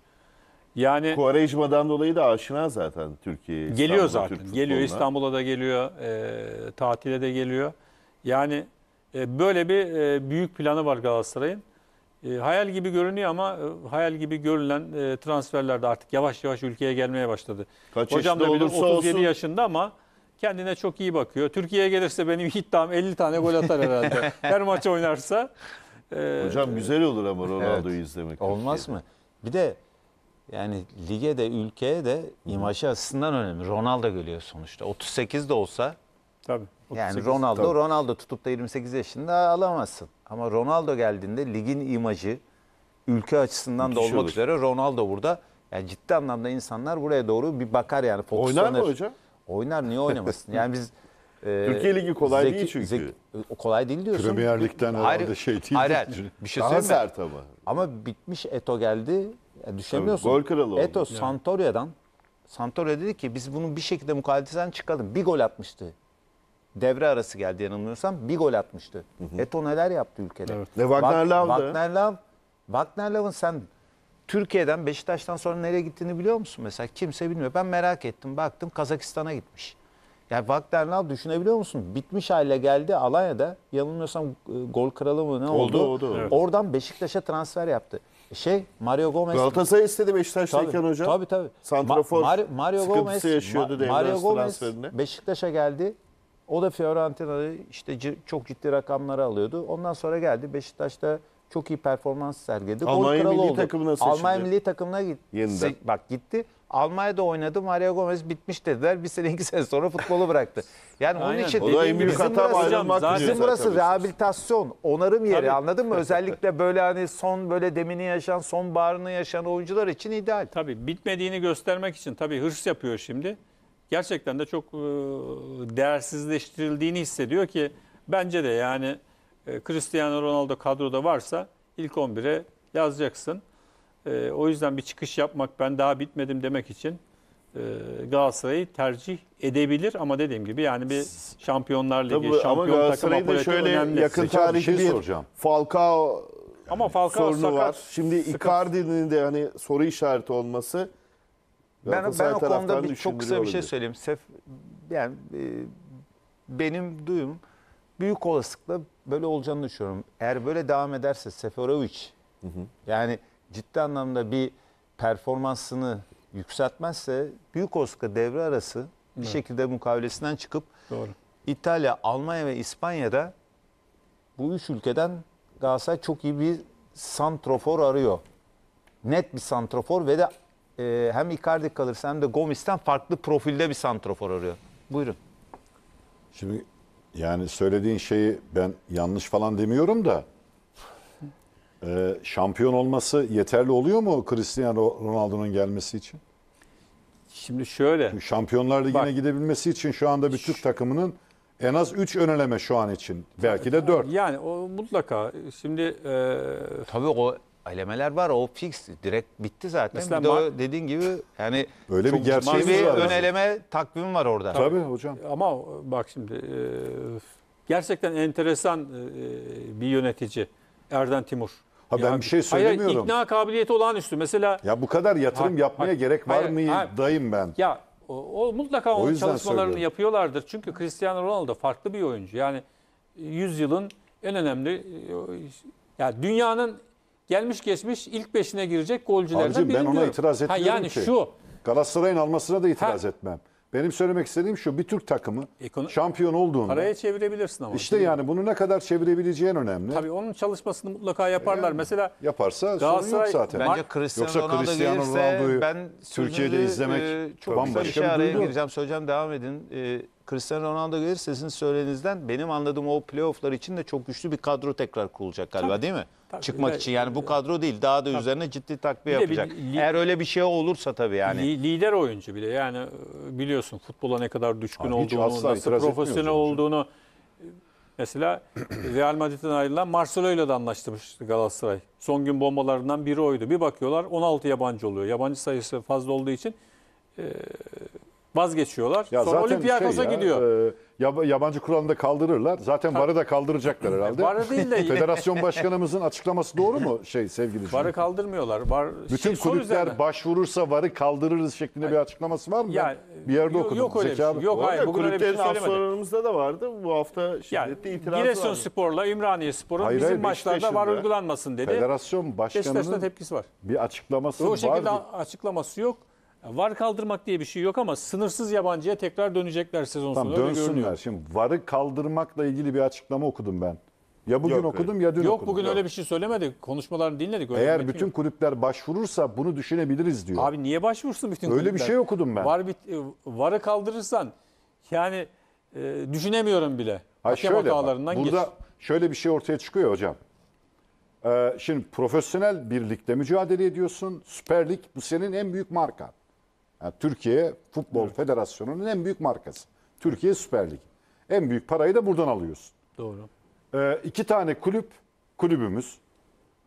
[SPEAKER 4] Yani Kuarejma'dan dolayı da aşina zaten
[SPEAKER 1] Türkiye. Geliyor zaten. Türk geliyor İstanbul'a
[SPEAKER 4] da geliyor, e, tatile de geliyor. Yani e, böyle bir e, büyük planı var Galatasaray'ın. E, hayal gibi görünüyor ama e, hayal gibi görülen e, transferler de artık yavaş yavaş ülkeye gelmeye başladı. Kaç Hocam da bilir, 37 olsun. yaşında ama Kendine çok iyi bakıyor. Türkiye'ye gelirse benim iddiam 50 tane gol atar herhalde. Her maç oynarsa. E, Hocam güzel olur ama Ronaldo'yu evet. izlemek. Olmaz Türkiye'de. mı? Bir de yani lige de ülkeye de imajı
[SPEAKER 3] açısından önemli. Ronaldo geliyor sonuçta. 38 de olsa Tabii. 38, yani Ronaldo tabii. Ronaldo tutup da 28 yaşında alamazsın. Ama Ronaldo geldiğinde ligin imajı ülke açısından Müthiş da olmak olur. üzere Ronaldo burada yani ciddi anlamda insanlar buraya doğru bir bakar yani Oynar mı hocam? Oynar niye oynamasın? Yani biz
[SPEAKER 1] e, Türkiye Ligi kolay değil çünkü.
[SPEAKER 3] o e, kolay değil diyorsun. Premier Lig'den herhalde şey değil. Hayır, hayır. bir şey Daha sert ama. Ama bitmiş Eto geldi. Ya düşemiyorsun. Tabii, gol kralı oldu. Eto Santoria'dan Santoria dedi ki biz bunun bir şekilde mukayyeteden çıkalım. Bir gol atmıştı. Devre arası geldi yanılmıyorsam. Bir gol atmıştı. Eto neler yaptı ülkede. Evet. Ve Wagner Lav da. Wagner Love, Wagner Love'ın sen Türkiye'den Beşiktaş'tan sonra nereye gittiğini biliyor musun mesela? Kimse bilmiyor. Ben merak ettim. Baktım Kazakistan'a gitmiş. Yani Vakdernal düşünebiliyor musun? Bitmiş hale geldi Alanya'da. Yanılmıyorsam e, gol kralı mı ne oldu? Oldu, oldu. Evet. Oradan Beşiktaş'a transfer yaptı. E, şey Mario Gomez Galatasaray istedi Beşiktaş'tayken tabii, hocam. Tabii tabii. Santrafor Ma Mar Mario Gomez yaşıyordu Ma Mario Gomez Beşiktaş'a geldi. O da Fiorentina'da işte çok ciddi rakamları alıyordu. Ondan sonra geldi Beşiktaş'ta çok iyi performans sergiledi. Almanya milli oldu. takımına seçildi. Almanya milli takımına Yeniden. gitti. Bak gitti. Almanya'da oynadı. Mario Gomez bitmiş dediler. Bir sene iki sene sonra futbolu bıraktı. Yani onun için O da en büyük bizim hata burası- ayrılmak Bizim zaten burası rehabilitasyon, onarım yeri Tabii. anladın mı? Özellikle böyle hani son böyle demini
[SPEAKER 4] yaşan, son bağrını yaşayan oyuncular için ideal. Tabii bitmediğini göstermek için tabii hırs yapıyor şimdi. Gerçekten de çok e, değersizleştirildiğini hissediyor ki bence de yani e, Cristiano Ronaldo kadroda varsa ilk 11'e yazacaksın. E, o yüzden bir çıkış yapmak ben daha bitmedim demek için e, Galatasaray'ı tercih edebilir ama dediğim gibi yani bir Şampiyonlar Ligi, Tabii, şampiyon takım Galatasaray'ı şöyle önemli. yakın Seçer, bir şey soracağım.
[SPEAKER 1] Falcao ama Falcao sorunu sakat. var. Şimdi Icardi'nin de hani soru işareti olması
[SPEAKER 3] Ben, ben Galatasaray o konuda bir, çok kısa bir şey söyleyeyim. Sef, yani e, benim duyum büyük olasılıkla böyle olacağını düşünüyorum. Eğer böyle devam ederse Seferovic hı hı. yani ciddi anlamda bir performansını yükseltmezse büyük Oscar devre arası bir evet. şekilde mukavelesinden çıkıp Doğru. İtalya, Almanya ve İspanya'da bu üç ülkeden Galatasaray çok iyi bir santrofor arıyor. Net bir santrofor ve de e, hem Icardi kalırsa hem de Gomis'ten farklı profilde bir santrofor arıyor. Buyurun.
[SPEAKER 2] Şimdi yani söylediğin şeyi ben yanlış falan demiyorum da e, şampiyon olması yeterli oluyor mu Cristiano Ronaldo'nun gelmesi için?
[SPEAKER 4] Şimdi şöyle.
[SPEAKER 2] Çünkü Şampiyonlar Ligi'ne Bak- gidebilmesi için şu anda bir Türk takımının en az 3 öneleme şu an için. Belki de 4.
[SPEAKER 4] Yani o mutlaka şimdi e, Tabii o elemeler
[SPEAKER 3] var. O fix direkt bitti zaten. Mesela bir de o dediğin gibi yani böyle bir gerçeğimiz bir var. ön eleme takvim var orada.
[SPEAKER 4] Tabii, Tabii hocam. Ama bak şimdi e, gerçekten enteresan e, bir yönetici Erden Timur. Ha ben ya, bir şey söylemiyorum. Hayır, ikna kabiliyeti olağanüstü. Mesela
[SPEAKER 2] Ya bu kadar yatırım ha, yapmaya ha, gerek var hayır, mı? dayım ben.
[SPEAKER 4] Ya o, o mutlaka o onun çalışmalarını söylüyorum. yapıyorlardır. Çünkü Cristiano Ronaldo farklı bir oyuncu. Yani yılın en önemli e, yani dünyanın gelmiş geçmiş ilk beşine girecek golcülerden Abicim, biri ben ona itiraz etmiyorum ha, yani ki. şu
[SPEAKER 2] Galatasaray'ın almasına da itiraz ha. etmem. Benim söylemek istediğim şu bir Türk takımı Ekono şampiyon olduğunda paraya
[SPEAKER 4] çevirebilirsin ama. İşte
[SPEAKER 2] yani bunu ne kadar çevirebileceğin önemli. Tabii onun çalışmasını
[SPEAKER 4] mutlaka yaparlar. Yani, e, Mesela yaparsa Galatasaray, sorun yok zaten. Bence Cristiano Yoksa Cristiano Ronaldo'yu ben Türkiye'de izlemek e, çok bambaşka bir şey araya gireceğim
[SPEAKER 3] söyleyeceğim devam edin. E, Cristiano Ronaldo gelirse sizin söylediğinizden benim anladığım o playofflar için de çok güçlü bir kadro tekrar kurulacak galiba tabii, değil mi? Tabii, Çıkmak için yani bu kadro değil daha da tabii. üzerine ciddi takviye yapacak. Bir, Eğer öyle bir şey olursa tabii yani.
[SPEAKER 4] lider oyuncu bile yani biliyorsun futbola ne kadar düşkün Abi, olduğunu, nasıl profesyonel olduğunu. Mesela Real Madrid'den ayrılan Marcelo ile de anlaştırmıştı Galatasaray. Son gün bombalarından biri oydu. Bir bakıyorlar 16 yabancı oluyor. Yabancı sayısı fazla olduğu için e, vazgeçiyorlar. Ya Sonra Olympiakos'a şey ya,
[SPEAKER 2] gidiyor. E, yab- yabancı kuralını da kaldırırlar. Zaten varı da kaldıracaklar herhalde. Varı değil de Federasyon başkanımızın açıklaması doğru mu şey sevgili Varı kaldırmıyorlar. Var Bütün şey, sol üzerine- kulüpler başvurursa varı kaldırırız şeklinde bir açıklaması var mı? Ya, bir yerde yok- okudum. yok öyle bir şey. Yok, hayır, bugün öyle bir şey Kulüplerin
[SPEAKER 1] söylemedi. da vardı. Bu hafta yani şiddetli
[SPEAKER 2] itirazı Giresun
[SPEAKER 4] Spor'la Ümraniye Spor'un bizim hayır, maçlarda var uygulanmasın dedi. Federasyon
[SPEAKER 2] Beşiktaş'ın da başkanının tepkisi var. bir açıklaması O şekilde
[SPEAKER 4] açıklaması yok. Var kaldırmak diye bir şey yok ama sınırsız yabancıya tekrar dönecekler sezon Tamam sonunda. öyle dönsünler.
[SPEAKER 2] Şimdi varı kaldırmakla ilgili bir açıklama okudum ben. Ya bugün Yok, okudum ya dün Yok okudum. bugün öyle
[SPEAKER 4] bir şey söylemedi. Konuşmalarını dinledik. Öyle Eğer bütün
[SPEAKER 2] kulüpler başvurursa bunu düşünebiliriz diyor.
[SPEAKER 4] Abi niye başvursun bütün Öyle bir şey okudum ben. Var bit- e, varı kaldırırsan yani e, düşünemiyorum bile. Ha Hakem şöyle bak, burada gir.
[SPEAKER 2] şöyle bir şey ortaya çıkıyor hocam. Ee, şimdi profesyonel birlikte mücadele ediyorsun. Süper Lig bu senin en büyük markan. Yani Türkiye Futbol evet. Federasyonu'nun en büyük markası. Türkiye Süper Lig. En büyük parayı da buradan alıyorsun. Doğru. Ee, iki tane kulüp, kulübümüz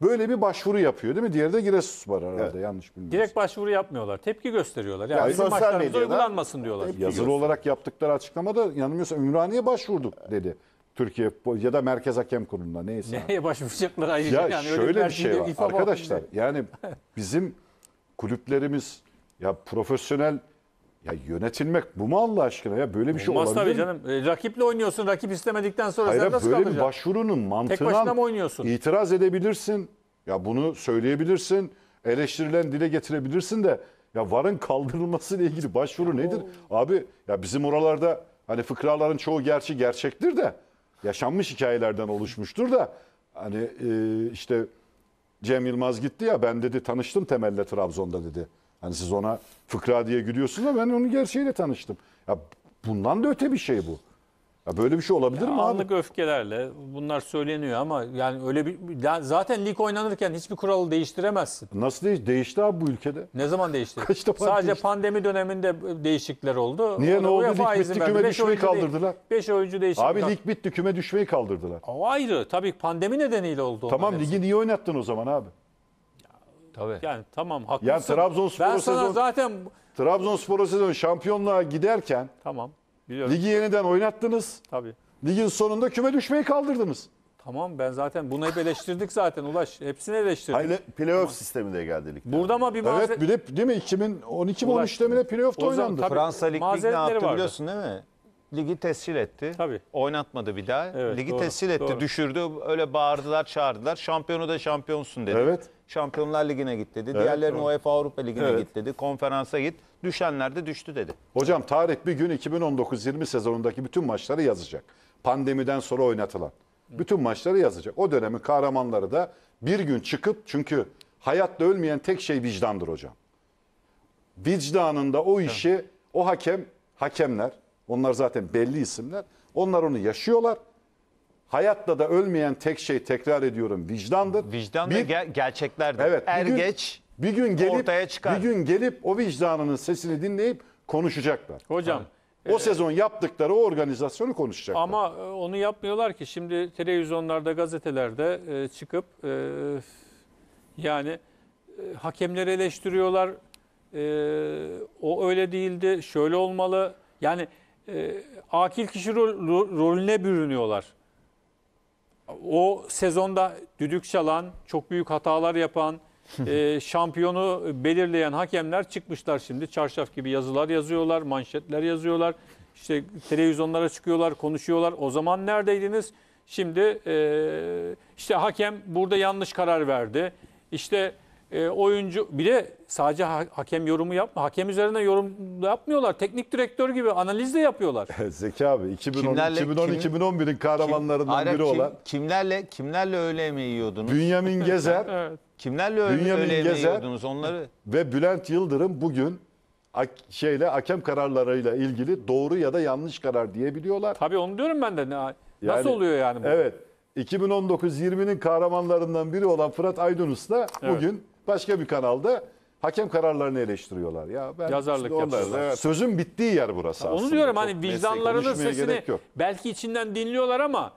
[SPEAKER 2] böyle bir başvuru yapıyor değil mi? Diğeri de Giresus var herhalde evet. yanlış
[SPEAKER 4] bilmiyorum. Direkt başvuru yapmıyorlar. Tepki gösteriyorlar. Yani, yani bizim maçlarımız uygulanmasın diyorlar. Tepki Yazılı göster.
[SPEAKER 2] olarak yaptıkları açıklamada yanılmıyorsa Ümraniye başvurduk dedi. Türkiye ya da Merkez Hakem Kurulu'na neyse.
[SPEAKER 4] Neye başvuracaklar ayrıca? Ya yani şöyle bir şey var arkadaşlar.
[SPEAKER 2] Yani bizim kulüplerimiz ya profesyonel ya yönetilmek bu mu Allah aşkına ya böyle bir şey olabilir tabii canım.
[SPEAKER 4] E, rakiple oynuyorsun. Rakip istemedikten sonra Hayır, sen nasıl böyle bir kalacaksın?
[SPEAKER 2] başvurunun mantığına Tek mı oynuyorsun? itiraz edebilirsin. Ya bunu söyleyebilirsin. Eleştirilen dile getirebilirsin de ya varın kaldırılması ile ilgili başvuru nedir? Abi ya bizim oralarda hani fıkraların çoğu gerçi gerçektir de yaşanmış hikayelerden oluşmuştur da hani e, işte Cem Yılmaz gitti ya ben dedi tanıştım Temel'le Trabzon'da dedi. Hani siz ona fıkra diye gülüyorsunuz ama ben onun gerçeğiyle tanıştım. Ya bundan da öte bir şey bu. Ya böyle bir şey olabilir ya mi anlık
[SPEAKER 4] abi? öfkelerle bunlar söyleniyor ama yani öyle bir zaten lig oynanırken hiçbir kuralı değiştiremezsin. Nasıl değiş değişti abi bu ülkede? Ne zaman değişti? Kaç defa Sadece değişti? pandemi döneminde değişiklikler oldu. Niye Ona ne oldu? Lig bitti küme düşmeyi kaldırdılar. 5 oyuncu değişti. Abi lig
[SPEAKER 2] bitti küme düşmeyi kaldırdılar.
[SPEAKER 4] O ayrı. Tabii pandemi nedeniyle oldu. Tamam ligi
[SPEAKER 2] niye oynattın o zaman abi?
[SPEAKER 4] Tabii. Yani tamam haklısın. Ya Trabzonspor ben sana sezon, zaten
[SPEAKER 2] Trabzonspor sezon şampiyonluğa giderken tamam biliyorum. Ligi yeniden oynattınız. Tabii. Ligin sonunda küme düşmeyi kaldırdınız.
[SPEAKER 4] Tamam ben zaten bunu hep eleştirdik zaten Ulaş. Hepsini eleştirdik. Hayır playoff tamam. sistemi de geldi Burada ama bir mazeret... Evet bir
[SPEAKER 2] de değil mi 2012 mi 13'te mi playoff'ta oynandı. Fransa Ligi'ni ne yaptı vardı. biliyorsun
[SPEAKER 3] değil mi? ligi tescil etti. Tabii. Oynatmadı bir daha. Evet, ligi doğru, tescil etti, doğru. düşürdü. Öyle bağırdılar, çağırdılar. Şampiyonu da şampiyonsun dedi. Evet. Şampiyonlar
[SPEAKER 2] Ligi'ne git dedi. Evet, Diğerlerini doğru. UEFA
[SPEAKER 3] Avrupa Ligi'ne evet. git dedi. Konferansa git. Düşenler de düştü dedi.
[SPEAKER 2] Hocam tarih bir gün 2019-20 sezonundaki bütün maçları yazacak. Pandemiden sonra oynatılan. Bütün maçları yazacak. O dönemin kahramanları da bir gün çıkıp çünkü hayatta ölmeyen tek şey vicdandır hocam. Vicdanında o işi o hakem, hakemler onlar zaten belli isimler. Onlar onu yaşıyorlar. Hayatta da ölmeyen tek şey tekrar ediyorum vicdandır. Vicdan bir, ve ger gerçeklerdir. Evet, er bir geç gün, bir gün gelip ortaya çıkar. Bir gün gelip o vicdanının sesini dinleyip konuşacaklar. Hocam yani. O e, sezon yaptıkları o organizasyonu konuşacaklar.
[SPEAKER 4] Ama e, onu yapmıyorlar ki. Şimdi televizyonlarda, gazetelerde e, çıkıp yani hakemleri eleştiriyorlar. O öyle değildi, şöyle olmalı. Yani e, akil kişi rol, rolüne bürünüyorlar. O sezonda düdük çalan, çok büyük hatalar yapan, e, şampiyonu belirleyen hakemler çıkmışlar şimdi. Çarşaf gibi yazılar yazıyorlar, manşetler yazıyorlar. İşte televizyonlara çıkıyorlar, konuşuyorlar. O zaman neredeydiniz? Şimdi e, işte hakem burada yanlış karar verdi. İşte e, oyuncu bir de sadece hakem yorumu yapma. Hakem üzerine yorum yapmıyorlar. Teknik direktör gibi analiz de yapıyorlar.
[SPEAKER 2] Zeki abi 2010 Kimlerle- 2010 kim- 2011'in kahramanlarından Aynen, biri kim- olan kimlerle kimlerle öyle yemeği yiyordunuz? Bünyamin Gezer Evet. kimlerle öyle Bünyamin öğle Gezer- yiyordunuz onları? ve Bülent Yıldırım bugün şeyle hakem kararlarıyla ilgili doğru ya da yanlış karar diyebiliyorlar. Tabii onu diyorum ben de. Ne- Nasıl Yani- oluyor yani bu? Evet. 2019-20'nin kahramanlarından biri olan Fırat Aydın Usta bugün başka bir kanalda hakem kararlarını eleştiriyorlar. Ya ben Yazarlık işte yapıyorlar. Evet. Sözün bittiği yer burası aslında. Onu aslında. diyorum hani vicdanlarının sesini
[SPEAKER 4] belki içinden dinliyorlar ama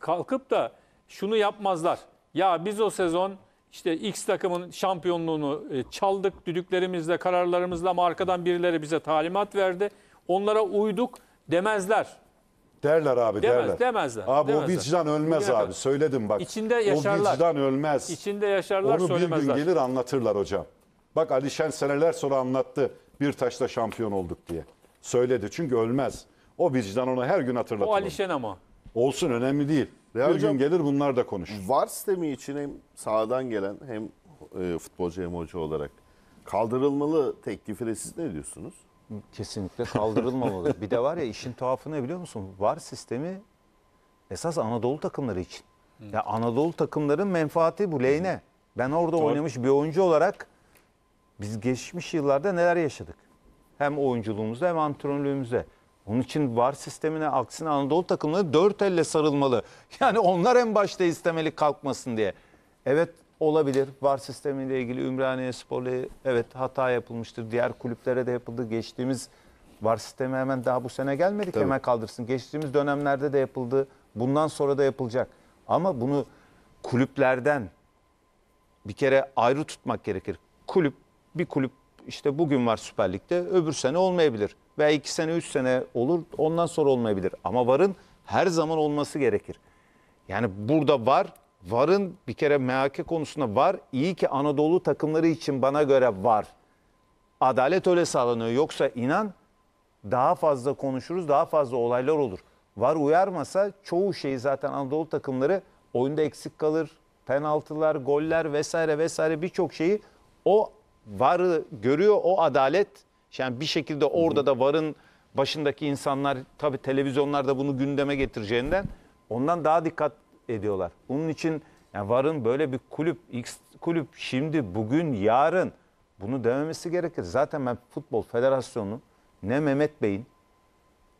[SPEAKER 4] kalkıp da şunu yapmazlar. Ya biz o sezon işte X takımın şampiyonluğunu e, çaldık düdüklerimizle, kararlarımızla ama arkadan birileri bize talimat verdi. Onlara uyduk demezler.
[SPEAKER 2] Derler abi Demez, derler. Demezler. Abi demezler. o vicdan ölmez Bugüne abi. Söyledim bak. İçinde yaşarlar. O vicdan ölmez.
[SPEAKER 4] İçinde yaşarlar Onu bir gün gelir
[SPEAKER 2] anlatırlar hocam. Bak Alişen seneler sonra anlattı. Bir taşla şampiyon olduk diye. Söyledi çünkü ölmez. O vicdan onu her gün hatırlatır. O Alişen ama. Olsun önemli değil. Her hocam- gün gelir bunlar da konuşur. VAR sistemi için hem sağdan gelen hem
[SPEAKER 1] e, futbolcu hem hoca olarak kaldırılmalı teklifine siz ne diyorsunuz?
[SPEAKER 3] Kesinlikle kaldırılmamalı. bir de var ya işin tuhafı ne biliyor musun? VAR sistemi esas Anadolu takımları için. Ya Anadolu takımların menfaati bu lehine. Ben orada Doğru. oynamış bir oyuncu olarak biz geçmiş yıllarda neler yaşadık? Hem oyunculuğumuzda hem antrenörlüğümüzde. Onun için VAR sistemine aksine Anadolu takımları dört elle sarılmalı. Yani onlar en başta istemeli kalkmasın diye. Evet Olabilir. VAR sistemiyle ilgili Ümraniye Spor'la evet hata yapılmıştır. Diğer kulüplere de yapıldı. Geçtiğimiz VAR sistemi hemen daha bu sene gelmedi ki Tabii. hemen kaldırsın. Geçtiğimiz dönemlerde de yapıldı. Bundan sonra da yapılacak. Ama bunu kulüplerden bir kere ayrı tutmak gerekir. Kulüp bir kulüp işte bugün var Süper Lig'de öbür sene olmayabilir. Veya iki sene üç sene olur ondan sonra olmayabilir. Ama varın her zaman olması gerekir. Yani burada var VAR'ın bir kere MHK konusunda var. İyi ki Anadolu takımları için bana göre var. Adalet öyle sağlanıyor. Yoksa inan daha fazla konuşuruz, daha fazla olaylar olur. VAR uyarmasa çoğu şey zaten Anadolu takımları oyunda eksik kalır. Penaltılar, goller vesaire vesaire birçok şeyi o VAR'ı görüyor. O adalet yani bir şekilde orada da VAR'ın başındaki insanlar tabii televizyonlarda bunu gündeme getireceğinden ondan daha dikkat ediyorlar. Onun için yani varın böyle bir kulüp, X kulüp şimdi, bugün, yarın bunu dememesi gerekir. Zaten ben Futbol Federasyonu'nun ne Mehmet Bey'in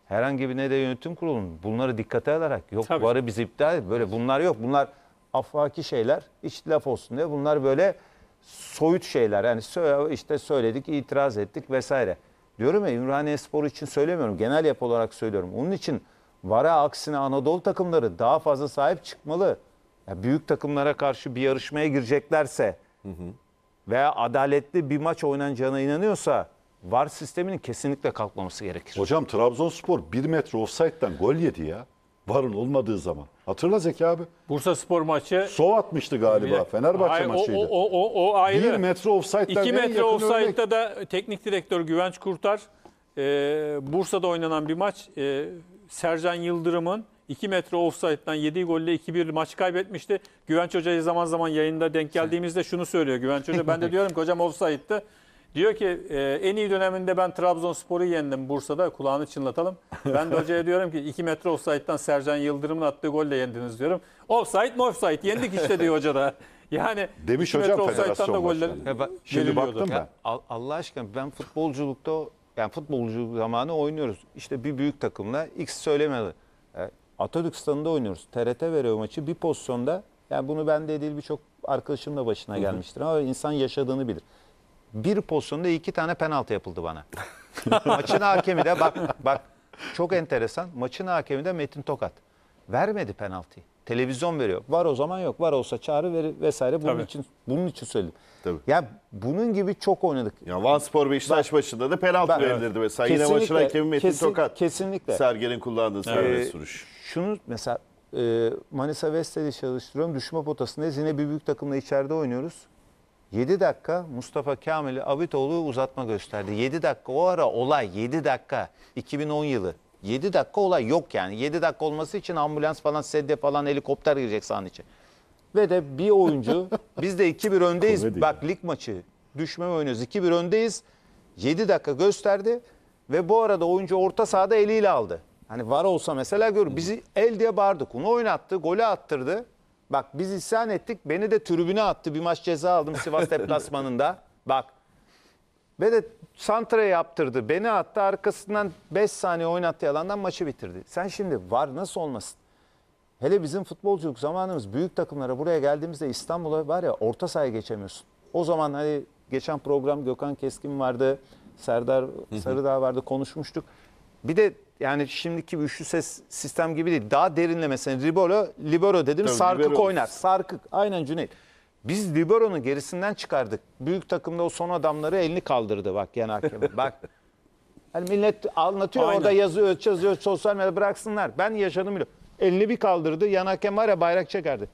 [SPEAKER 3] herhangi bir ne de yönetim kurulunun bunları dikkate alarak yok Tabii. varı biz iptal böyle bunlar yok. Bunlar afaki şeyler hiç laf olsun diye bunlar böyle soyut şeyler. Yani işte söyledik, itiraz ettik vesaire. Diyorum ya Ümraniye Spor için söylemiyorum. Genel yapı olarak söylüyorum. Onun için Vara aksine Anadolu takımları daha fazla sahip çıkmalı. Ya büyük takımlara karşı bir yarışmaya gireceklerse hı hı. veya adaletli bir maç oynanacağına inanıyorsa VAR sisteminin kesinlikle
[SPEAKER 2] kalkmaması gerekir. Hocam Trabzonspor 1 metre offside'den gol yedi ya. VAR'ın olmadığı zaman. Hatırla Zeki abi. Bursa Spor maçı. Sov atmıştı galiba Fenerbahçe Hayır, maçıydı. O,
[SPEAKER 4] o, o, o ayrı. 1 metre
[SPEAKER 2] offside'den 2 metre offside'da
[SPEAKER 4] da teknik direktör Güvenç Kurtar e, Bursa'da oynanan bir maç e, Sercan Yıldırım'ın 2 metre offside'dan yediği golle 2-1 maç kaybetmişti. Güvenç Hoca'yı zaman zaman yayında denk geldiğimizde şunu söylüyor Güvenç Hoca. Ben de diyorum ki hocam offside'dı. Diyor ki e, en iyi döneminde ben Trabzonspor'u yendim Bursa'da. Kulağını çınlatalım. Ben de hocaya diyorum ki 2 metre offside'dan Sercan Yıldırım'ın attığı golle yendiniz diyorum. Offside mi offside? Yendik işte diyor hoca da. Yani demiş hocam federasyon da goller Şimdi baktım ben. Allah aşkına ben
[SPEAKER 3] futbolculukta yani futbolcu zamanı oynuyoruz. İşte bir büyük takımla X söylemedi. E, Atatürk standında oynuyoruz. TRT veriyor maçı bir pozisyonda. Yani bunu ben de değil birçok arkadaşım da başına gelmiştir ama insan yaşadığını bilir. Bir pozisyonda iki tane penaltı yapıldı bana. maçın hakemi de bak bak çok enteresan. Maçın hakemi de Metin Tokat vermedi penaltıyı. Televizyon veriyor. Var o zaman yok. Var olsa çağrı verir vesaire. Bunun Tabii. için bunun için söyledim. Tabii. Ya bunun gibi çok oynadık. Ya Vanspor Beşiktaş ben, başında da penaltı ben, verilirdi mesela. Yine başına hakemi Metin kesin, Tokat. Kesinlikle. Sergen'in kullandığı serbest ee, Şunu mesela e, Manisa Vestel'i çalıştırıyorum. Düşme potasındayız. Yine bir büyük takımla içeride oynuyoruz. 7 dakika Mustafa Kamil Abitoğlu uzatma gösterdi. 7 dakika o ara olay 7 dakika 2010 yılı. 7 dakika olay yok yani. 7 dakika olması için ambulans falan, sedye falan, helikopter girecek sahne için. Ve de bir oyuncu, biz de 2-1 öndeyiz. Komedi Bak lig maçı, düşmeme oynuyoruz. 2-1 öndeyiz. 7 dakika gösterdi ve bu arada oyuncu orta sahada eliyle aldı. Hani var olsa mesela gör bizi el diye bağırdık. Onu oynattı, golü attırdı. Bak biz isyan ettik. Beni de tribüne attı. Bir maç ceza aldım Sivas deplasmanında. Bak ve de santra yaptırdı. Beni attı arkasından 5 saniye oynattı yalandan maçı bitirdi. Sen şimdi var nasıl olmasın? Hele bizim futbolculuk zamanımız büyük takımlara buraya geldiğimizde İstanbul'a var ya orta sahaya geçemiyorsun. O zaman hani geçen program Gökhan Keskin vardı, Serdar Sarıdağ vardı konuşmuştuk. Bir de yani şimdiki üçlü ses sistem gibi değil. Daha derinlemesine Ribolo, Libero dedim Tabii, sarkık libero. oynar. Sarkık aynen Cüneyt. Biz Libero'nun gerisinden çıkardık. Büyük takımda o son adamları elini kaldırdı bak yan hakem, bak. Hani millet anlatıyor Aynen. orada yazıyor, yazıyor sosyal medyada bıraksınlar. Ben yaşadım yaşanımı Elini bir kaldırdı. Yan hakem var ya bayrak çekerdi.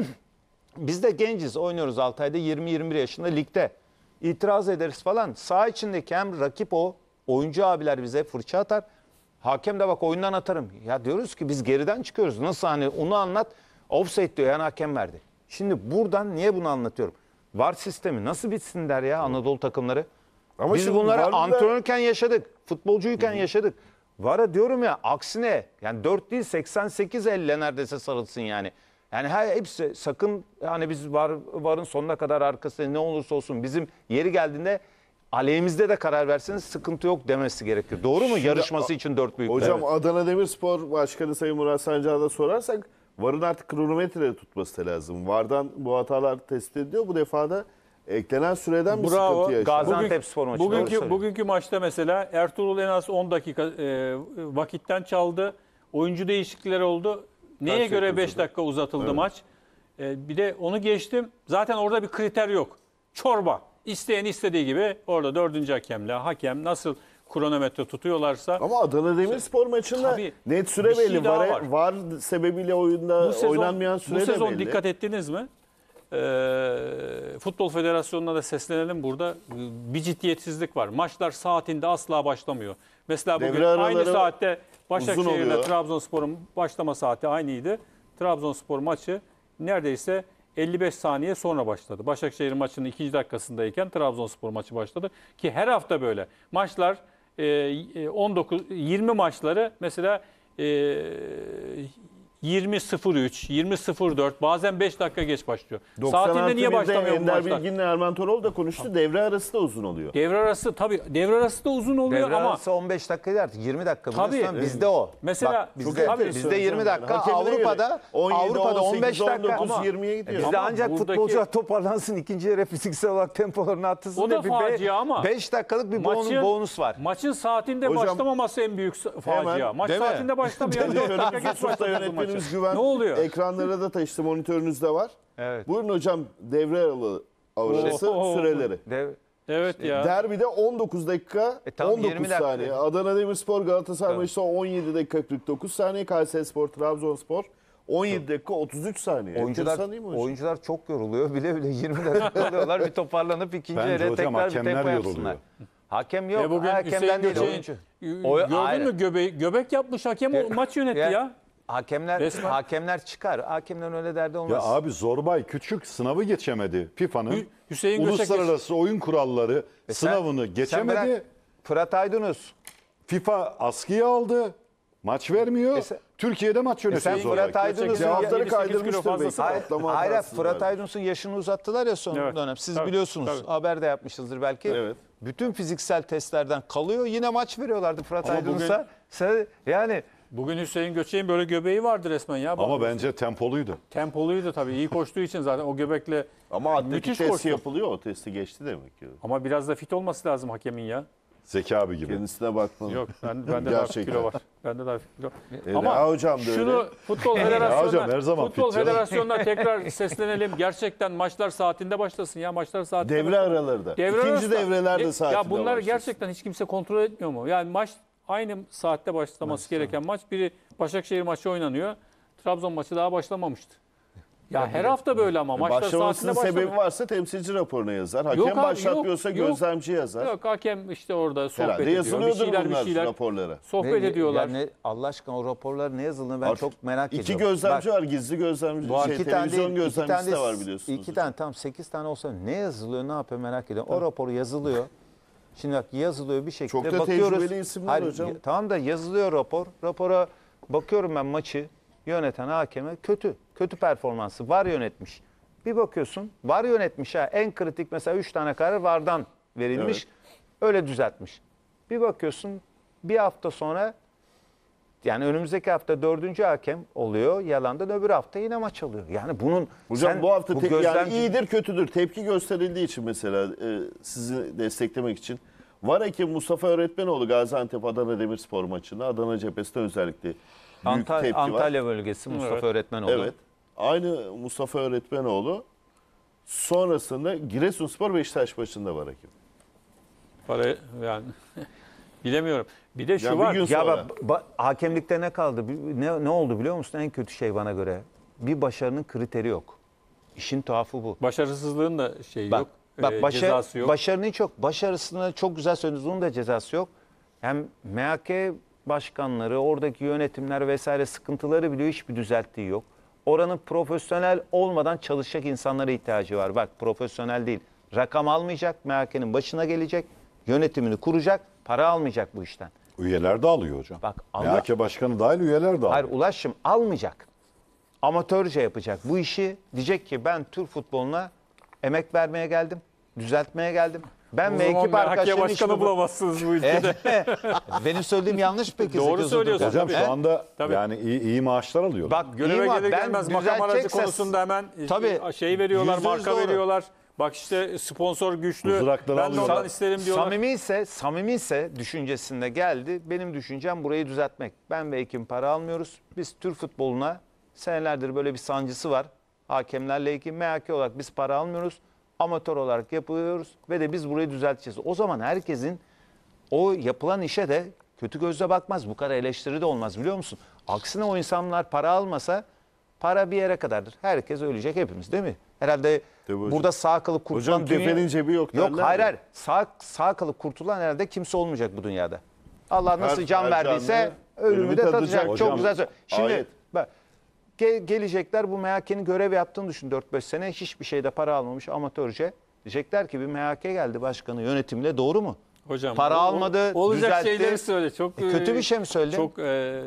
[SPEAKER 3] Biz de genciz oynuyoruz ayda 20-21 yaşında ligde. İtiraz ederiz falan. Sağ içindeki hem rakip o oyuncu abiler bize fırça atar. Hakem de bak oyundan atarım. Ya diyoruz ki biz geriden çıkıyoruz. Nasıl hani onu anlat. offset diyor yan hakem verdi. Şimdi buradan niye bunu anlatıyorum? VAR sistemi nasıl bitsin der ya Anadolu takımları. Ama Biz şimdi bunları VAR'da- antrenörken yaşadık. Futbolcuyken yaşadık. VAR'a diyorum ya aksine yani 4 değil 88 elle neredeyse sarılsın yani. Yani her hepsi sakın yani biz var varın sonuna kadar arkasında ne olursa olsun bizim yeri geldiğinde aleyhimizde de karar verseniz sıkıntı yok demesi gerekiyor. Doğru mu? Yarışması için dört büyük. Hocam
[SPEAKER 1] Adana Demirspor Başkanı Sayın Murat Sancağı da sorarsak VAR'ın artık kronometre tutması lazım. VAR'dan bu hatalar tespit ediliyor. Bu defa da eklenen süreden bir Bravo. sıkıntı yaşıyor. Gaziantep spor maçı. Bugünkü,
[SPEAKER 4] bugünkü maçta mesela Ertuğrul en az 10 dakika e, vakitten çaldı. Oyuncu değişiklikleri oldu. Neye Kaç göre 5 dakika uzatıldı evet. maç? E, bir de onu geçtim. Zaten orada bir kriter yok. Çorba. İsteyen istediği gibi orada dördüncü hakemle hakem nasıl kronometre tutuyorlarsa Ama Adana Demirspor maçında Tabii, net süre şey belli. daha var, var.
[SPEAKER 1] var sebebiyle oyunda bu sezon, oynanmayan süre belli. bu sezon belli. dikkat
[SPEAKER 4] ettiniz mi? Ee, Futbol Federasyonu'na da seslenelim burada. Bir ciddiyetsizlik var. Maçlar saatinde asla başlamıyor. Mesela bugün Devre aynı saatte Başakşehir'le Trabzonspor'un başlama saati aynıydı. Trabzonspor maçı neredeyse 55 saniye sonra başladı. Başakşehir maçının ikinci dakikasındayken Trabzonspor maçı başladı. Ki her hafta böyle. Maçlar 19 ee, 20 e, maçları mesela e, 20.03, 20.04 bazen 5 dakika geç başlıyor. Saatinde niye başlamıyor bu Ender maçlar?
[SPEAKER 1] Bilgin'le Erman Toroğlu da konuştu. Devre arası da uzun oluyor.
[SPEAKER 4] Devre arası tabii devre arası da uzun oluyor Devre ama
[SPEAKER 1] arası
[SPEAKER 3] 15 dakikaydı artık 20 dakika. Tabii. Biliyorsun, bizde o. Mesela Bak, bizde, tabii, bizde 20 dakika Hakemine Avrupa'da göre. 17, Avrupa'da 15 dakika 19, 20'ye gidiyor. Bizde ama ancak buradaki... futbolcular toparlansın ikinci yarı fiziksel olarak tempolarını attırsın. O da facia ama. 5 dakikalık bir maçın, bonus
[SPEAKER 4] var. Maçın saatinde Hocam, başlamaması en büyük facia. Maç saatinde başlamayan 4 dakika geç başladı Özgüven, Ne oluyor? Ekranlara
[SPEAKER 1] da taşıdı, monitörünüzde var. Evet. Buyurun hocam devre aralığı avrası Oo. süreleri.
[SPEAKER 4] Dev... Evet ya.
[SPEAKER 1] Derbide 19 dakika E, tam 19 20 dakika. saniye. Adana Demirspor Galatasaray Tamam. maçı 17 dakika 49 saniye. Kayserispor Trabzonspor 17 dakika 33 saniye. Oyuncular, oyuncular çok
[SPEAKER 3] yoruluyor. Bile bile 20 dakika oluyorlar.
[SPEAKER 4] Bir toparlanıp ikinci Bence yere tekrar bir tempo yapsınlar. Hakem e, yok. Ve bugün Hüseyin değil Göçek'in oyuncu. gördün mü göbek göbek yapmış hakem o maç yönetti Ya, ya. Hakemler Resmen-
[SPEAKER 3] hakemler çıkar. Hakemlerin öyle derdi olmaz. Ya
[SPEAKER 2] abi Zorbay küçük sınavı geçemedi Hü- FIFA'nın. Hüseyin Göçek- Uluslararası oyun kuralları E sınavını sen geçemedi. bırak, Fırat Aydınus. FIFA askıya aldı. Maç vermiyor. E sen- Türkiye'de maç e yönetiyor sen Fırat Aydınus'un- Cevapları 7 Hayır Fırat belki.
[SPEAKER 3] Aydınus'un yaşını uzattılar ya son Evet. dönem. Siz Tabii, biliyorsunuz. tabii. Haber de yapmışsınızdır belki. Evet. Bütün fiziksel testlerden kalıyor. Yine maç veriyorlardı Fırat Ama Aydınus'a. bugün- Sen-
[SPEAKER 4] Yani Bugün Hüseyin Göçek'in böyle göbeği vardı resmen ya. Ama bence tempoluydu. Tempoluydu tabii. iyi koştuğu için zaten o göbekle Ama müthiş testi koştu. yapılıyor. O testi geçti demek ki. Ama biraz da fit olması lazım hakemin ya. Zeki abi gibi. Kendisine bakmadım. Yok ben, bende daha hafif kilo var. Bende daha hafif kilo. E, Reha hocam da şunu öyle. futbol federasyonuna, hocam her zaman futbol fit federasyonuna tekrar seslenelim. Gerçekten maçlar saatinde başlasın ya maçlar saatinde. Devre başlasın. araları Devre İkinci arasında- devrelerde e, saatinde Ya bunlar gerçekten hiç kimse kontrol etmiyor mu? Yani maç aynı saatte başlaması Maçtan. gereken maç. Biri Başakşehir maçı oynanıyor. Trabzon maçı daha başlamamıştı. Ya her hafta böyle ama maçlar saatinde Başlamasının başlamıyor. sebebi
[SPEAKER 1] varsa temsilci raporuna yazar. Hakem yok, başlatmıyorsa yok. gözlemci yazar.
[SPEAKER 4] Yok hakem işte orada sohbet Herhalde ediyor. Bir şeyler
[SPEAKER 1] bir şeyler raporlara. sohbet ne- ediyorlar. ya
[SPEAKER 3] Allah aşkına o raporlar ne yazıldığını ben Artık çok merak ediyorum. İki gözlemci Bak, var, gizli gözlemci, bu şey, iki tane televizyon iki tane de var biliyorsunuz. İki tane tam sekiz tane olsa ne yazılıyor ne yapıyor merak ediyorum. O raporu yazılıyor. Şimdi bak yazılıyor bir şekilde Çok da bakıyoruz. tecrübeli isimler Hayır, hocam. Tamam da yazılıyor rapor. Rapora bakıyorum ben maçı yöneten hakeme kötü. Kötü performansı var yönetmiş. Bir bakıyorsun var yönetmiş ha. En kritik mesela 3 tane karar vardan verilmiş. Öyle düzeltmiş. Bir bakıyorsun bir hafta sonra yani önümüzdeki hafta dördüncü hakem oluyor. Yalandan öbür hafta yine maç alıyor. Yani bunun... Hocam sen, bu hafta bu gözlemci... yani iyidir
[SPEAKER 1] kötüdür. Tepki gösterildiği için mesela e, sizi desteklemek için. Var hakem Mustafa Öğretmenoğlu Gaziantep Adana Demirspor maçında Adana Cephesi'nde özellikle büyük Antal- tepki Antalya
[SPEAKER 3] var. bölgesi Mustafa evet. Öğretmenoğlu.
[SPEAKER 1] Evet. Aynı Mustafa Öğretmenoğlu sonrasında
[SPEAKER 3] Giresunspor Beşiktaş maçında var hakem.
[SPEAKER 4] Para yani bilemiyorum. Bir de şu Yani bir var. gün Ya
[SPEAKER 3] bak hakemlikte ne kaldı? Ne, ne oldu biliyor musun? En kötü şey bana göre. Bir başarının kriteri yok. İşin tuhafı bu.
[SPEAKER 4] Başarısızlığın da şeyi Bak, yok.
[SPEAKER 3] bak e, başa- cezası yok. başarının çok, yok. Başarısını çok güzel söylediniz. Onun da cezası yok. Hem MHK başkanları, oradaki yönetimler vesaire sıkıntıları biliyor. Hiçbir düzelttiği yok. Oranın profesyonel olmadan çalışacak insanlara ihtiyacı var. Bak profesyonel değil. Rakam almayacak, MHK'nin başına gelecek, yönetimini kuracak, para almayacak bu işten. Üyeler de alıyor hocam. Bak ama... MHK Başkanı dahil üyeler de alıyor. Hayır Ulaş'ım almayacak. Amatörce yapacak bu işi. Diyecek ki ben Türk futboluna emek vermeye geldim. Düzeltmeye geldim. Ben ve ekip arkadaşlarım başkanı bulamazsınız bu ülkede.
[SPEAKER 2] Benim söylediğim yanlış peki. Doğru söylüyorsun. Hocam tabii. şu anda Tabii. yani iyi, iyi maaşlar alıyorlar. Bak göreve gelir gelmez makam aracı konusunda hemen tabii, şeyi veriyorlar, marka doğru. veriyorlar.
[SPEAKER 4] Bak işte sponsor güçlü. ben de alıyorlar. ondan isterim diyorlar. Samimi
[SPEAKER 3] ise, samimi ise düşüncesinde geldi. Benim düşüncem burayı düzeltmek. Ben ve Ekim para almıyoruz. Biz Türk futboluna senelerdir böyle bir sancısı var. Hakemlerle Ekim MHK olarak biz para almıyoruz. Amatör olarak yapıyoruz ve de biz burayı düzelteceğiz. O zaman herkesin o yapılan işe de kötü gözle bakmaz. Bu kadar eleştiri de olmaz biliyor musun? Aksine o insanlar para almasa para bir yere kadardır. Herkes ölecek hepimiz değil mi? Herhalde Tabii hocam. burada sağ kalıp kurtulan Hocam dünya... kefenin cebi yok Yok derler hayır ya. hayır. Sağ, sağ kalıp kurtulan herhalde kimse olmayacak bu dünyada. Allah nasıl Her- can her verdiyse ölümü, ölümü de tadacak. tadacak. Hocam, Çok güzel söylüyor. Şimdi bak, ge- gelecekler bu MHK'nin görev yaptığını düşün 4-5 sene. Hiçbir şeyde para almamış amatörce. Diyecekler ki bir MHK geldi başkanı yönetimle doğru mu?
[SPEAKER 4] Hocam para o, almadı, olacak düzeltti. şeyleri söyle. Çok e, kötü e, bir şey mi söyledin? Çok e,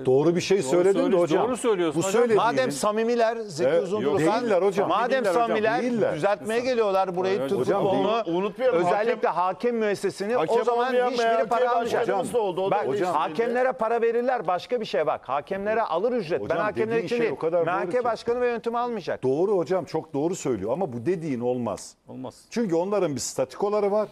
[SPEAKER 4] doğru bir şey doğru söyledin de hocam. Doğru söylüyorsun. Bu hocam. Madem samimiler
[SPEAKER 3] Zeki e, Uzundur'u değiller hocam. Madem samimiler hocam, değiller. düzeltmeye geliyorlar burayı hocam, tutup hocam, onu unutmayalım. Özellikle hakem, hakem müessesini hakem o zaman hiçbiri para almayacak. Hocam, oldu, o bak, hocam, hakemlere para verirler başka bir şey bak. Hakemlere alır ücret. ben hakemler şey için merkez
[SPEAKER 2] başkanı ve yönetimi almayacak. Doğru hocam çok doğru söylüyor ama bu dediğin olmaz. Olmaz. Çünkü onların bir statikoları var.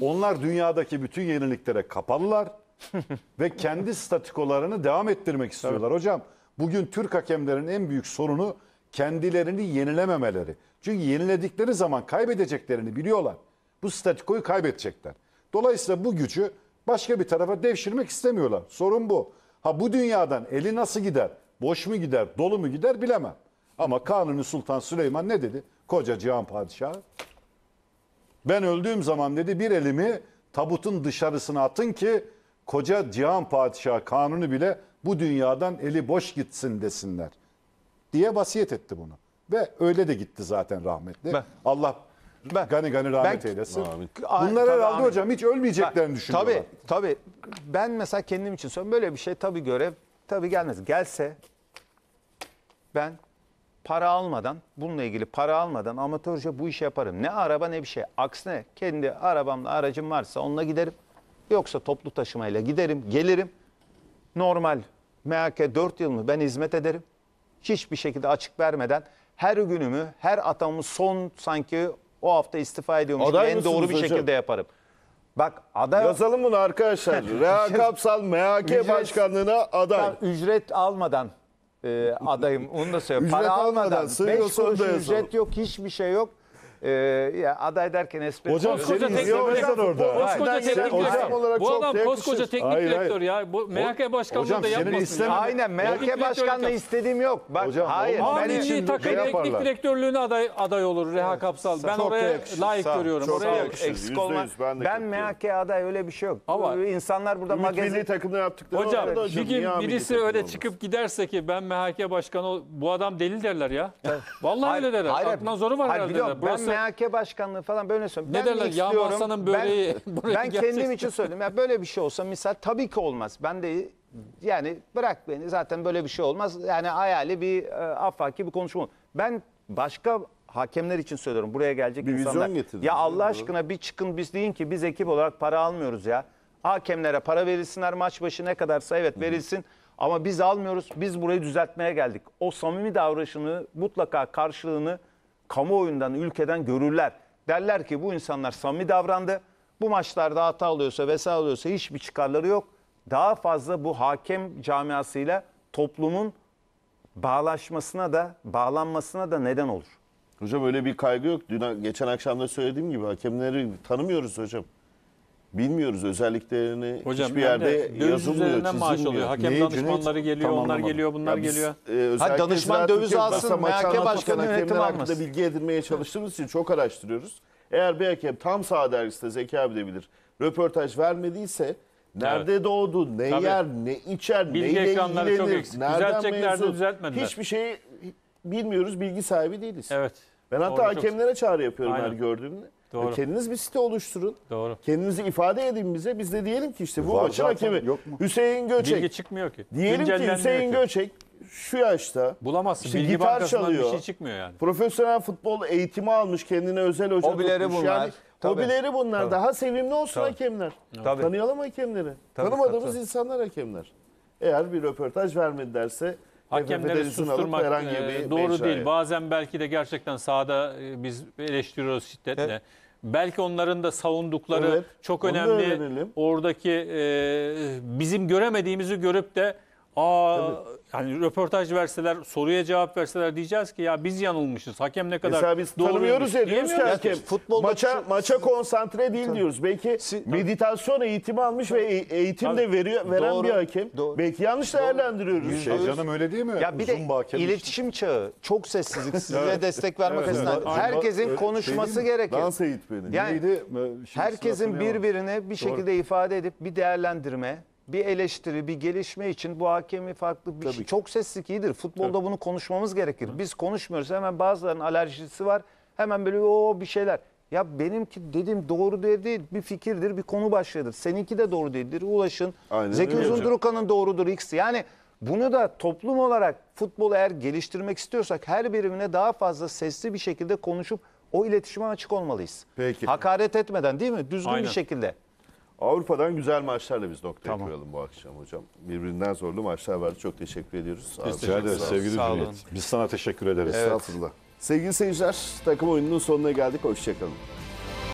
[SPEAKER 2] Onlar dünyadaki bütün yeniliklere kapalılar ve kendi statikolarını devam ettirmek istiyorlar. Evet. Hocam bugün Türk hakemlerin en büyük sorunu kendilerini yenilememeleri. Çünkü yeniledikleri zaman kaybedeceklerini biliyorlar. Bu statikoyu kaybedecekler. Dolayısıyla bu gücü başka bir tarafa devşirmek istemiyorlar. Sorun bu. Ha bu dünyadan eli nasıl gider? Boş mu gider, dolu mu gider bilemem. Ama Kanuni Sultan Süleyman ne dedi? Koca Cihan Padişahı. Ben öldüğüm zaman dedi bir elimi tabutun dışarısına atın ki koca Cihan Padişah kanunu bile bu dünyadan eli boş gitsin desinler diye vasiyet etti bunu. Ve öyle de gitti zaten rahmetli. Ben, Allah ben, gani gani rahmet ben, eylesin. Amin. Bunlar tabii, herhalde amin. hocam hiç ölmeyeceklerini ben, düşünüyorlar. Tabii tabii. Ben mesela
[SPEAKER 3] kendim için söylüyorum. Böyle bir şey tabii görev tabii gelmez. Gelse ben para almadan, bununla ilgili para almadan amatörce bu işi yaparım. Ne araba ne bir şey. Aksine kendi arabamla aracım varsa onunla giderim. Yoksa toplu taşımayla giderim, gelirim. Normal MHK 4 yıl mı ben hizmet ederim. Hiçbir şekilde açık vermeden her günümü, her atamı son sanki o hafta istifa ediyormuş Aday gibi en doğru bir hocam? şekilde yaparım. Bak aday... Yazalım bunu arkadaşlar. Reha Kapsal MHK ücret, Başkanlığı'na aday. ücret almadan e, adayım. Onu da söylüyorum. Ücret Para almadan, almadan 5 kuruş ücret yok, hiçbir şey yok e, ya aday derken espri. Hocam koskoca teknik direktör. orada. Koskoca teknik direktör. olarak Bu adam koskoca teknik Hayır, direktör
[SPEAKER 2] ya. Bu MHK başkanlığı Hocam, da yapmasın. istemem-
[SPEAKER 4] ya. Aynen MHK Teknik başkanlığı
[SPEAKER 3] istediğim yok. Bak Hocam, hayır.
[SPEAKER 4] olmaz. Abi için takım şey teknik direktörlüğüne aday aday olur Reha Kapsal. Ben oraya layık sağ görüyorum. Çok oraya Eksik Yüzde ben Ben,
[SPEAKER 3] de MHK aday öyle bir şey yok. Ama- İnsanlar burada Ümit magazin... milli takımda yaptıkları Hocam bir gün birisi
[SPEAKER 4] öyle çıkıp giderse ki ben MHK başkanı ol- bu adam deli derler ya. Vallahi öyle derler. Aklından zoru var herhalde. Burası
[SPEAKER 3] MHK başkanlığı falan böyle söylüyorum. Ne ben derler yağmazsanın böreği. Ben, ben kendim için söyledim. Ya böyle bir şey olsa misal tabii ki olmaz. Ben de yani bırak beni zaten böyle bir şey olmaz. Yani hayali bir e, afaki bir konuşma. Ben başka hakemler için söylüyorum. Buraya gelecek bir insanlar. Getirdin, ya Allah aşkına bir çıkın biz deyin ki biz ekip olarak para almıyoruz ya. Hakemlere para verilsinler maç başı ne kadarsa evet verilsin. Hı -hı. Ama biz almıyoruz. Biz burayı düzeltmeye geldik. O samimi davranışını mutlaka karşılığını kamuoyundan, ülkeden görürler. Derler ki bu insanlar samimi davrandı. Bu maçlarda hata alıyorsa vesaire alıyorsa hiçbir çıkarları yok. Daha fazla bu hakem camiasıyla toplumun bağlaşmasına da bağlanmasına da neden olur. Hocam öyle bir kaygı yok. Dün, geçen akşam da söylediğim gibi
[SPEAKER 1] hakemleri tanımıyoruz hocam. Bilmiyoruz özelliklerini Hocam, hiçbir yerde döviz yazılmıyor, üzerinden maaş çizilmiyor. alıyor. Hakem Neyi danışmanları Cüneyt? geliyor, Tam onlar anlamadım. geliyor, bunlar biz, geliyor. e, özellikle danışman Ziraat döviz Türkiye alsın, MHK Başkanı yönetim hakkında almasın. bilgi edinmeye çalıştığımız için çok araştırıyoruz. Eğer bir hakem tam sağ dergisinde Zeki abi de bilir. Röportaj vermediyse nerede doğdu, ne Tabii. yer, ne içer, Bilgi neyle ekranları çok nereden Düzelteceklerdi, düzeltmediler. hiçbir şeyi bilmiyoruz, bilgi sahibi değiliz. Evet. Ben hatta Doğru, çok- çağrı yapıyorum Aynen. her gördüğümde. Doğru. Kendiniz bir site oluşturun. Doğru. Kendinizi ifade edin bize. Biz de diyelim ki işte bu Var maçın zaten, hakemi yok mu? Hüseyin Göçek. Bilgi çıkmıyor ki. Diyelim ki Hüseyin ki. Göçek şu yaşta Bulamazsın. işte Bilgi gitar çalıyor. bir şey çıkmıyor yani. Profesyonel futbol eğitimi almış, kendine özel hoca Hobileri tutmuş. bunlar. Yani, Tabii. hobileri bunlar. Daha sevimli olsun hakemler. Tabii. Tanıyalım hakemleri. Tabii, Tanımadığımız tabii. insanlar hakemler. Eğer bir röportaj vermedilerse Hakemleri susturmak herhangi bir e, doğru değil.
[SPEAKER 4] Bazen belki de gerçekten sahada e, biz eleştiriyoruz şiddetle. E, Belki onların da savundukları evet, çok önemli. Oradaki e, bizim göremediğimizi görüp de aa Tabii. Yani röportaj verseler, soruya cevap verseler diyeceğiz ki ya biz yanılmışız. Hakem ne kadar Mesela biz doğru tanımıyoruz ya diyoruz ki hakem
[SPEAKER 1] futbol maça, maçı... maça konsantre değil Tabii. diyoruz. Belki Siz, meditasyon eğitimi almış Tabii. ve eğitim Tabii. de veriyor, veren doğru. bir hakem. Doğru. Belki yanlış doğru. değerlendiriyoruz. Şey, canım öyle değil mi? Ya bir de iletişim işte.
[SPEAKER 3] çağı çok sessizlik size evet. destek vermek evet, açısından. Herkesin Aynen. konuşması Benim, gerekir. Dans eğit Yani, Neydi? herkesin birbirine bir şekilde ifade edip bir değerlendirme bir eleştiri, bir gelişme için bu hakemi farklı bir şey- Tabii şey. Çok seslik iyidir. Futbolda Tabii. bunu konuşmamız gerekir. Hı. Biz konuşmuyoruz. Hemen bazılarının alerjisi var. Hemen böyle o bir şeyler. Ya benimki dediğim doğru değil bir fikirdir, bir konu başlığıdır. Seninki de doğru değildir. Ulaşın. Aynen Zeki Uzundurukan'ın doğrudur X. Yani bunu da toplum olarak futbolu eğer geliştirmek istiyorsak her birimine daha fazla sesli bir şekilde konuşup o iletişime açık olmalıyız. Peki. Hakaret etmeden değil mi? Düzgün Aynen. bir şekilde. Avrupa'dan
[SPEAKER 1] güzel maçlarla biz noktaya Tamam. koyalım bu akşam hocam. Birbirinden zorlu maçlar vardı. Çok teşekkür ediyoruz. Biz Rica teşekkür ederiz sevgili Sağ Cüneyt.
[SPEAKER 2] Biz sana teşekkür
[SPEAKER 1] ederiz. Sağ olun. Sevgili seyirciler takım oyununun sonuna geldik. Hoşçakalın.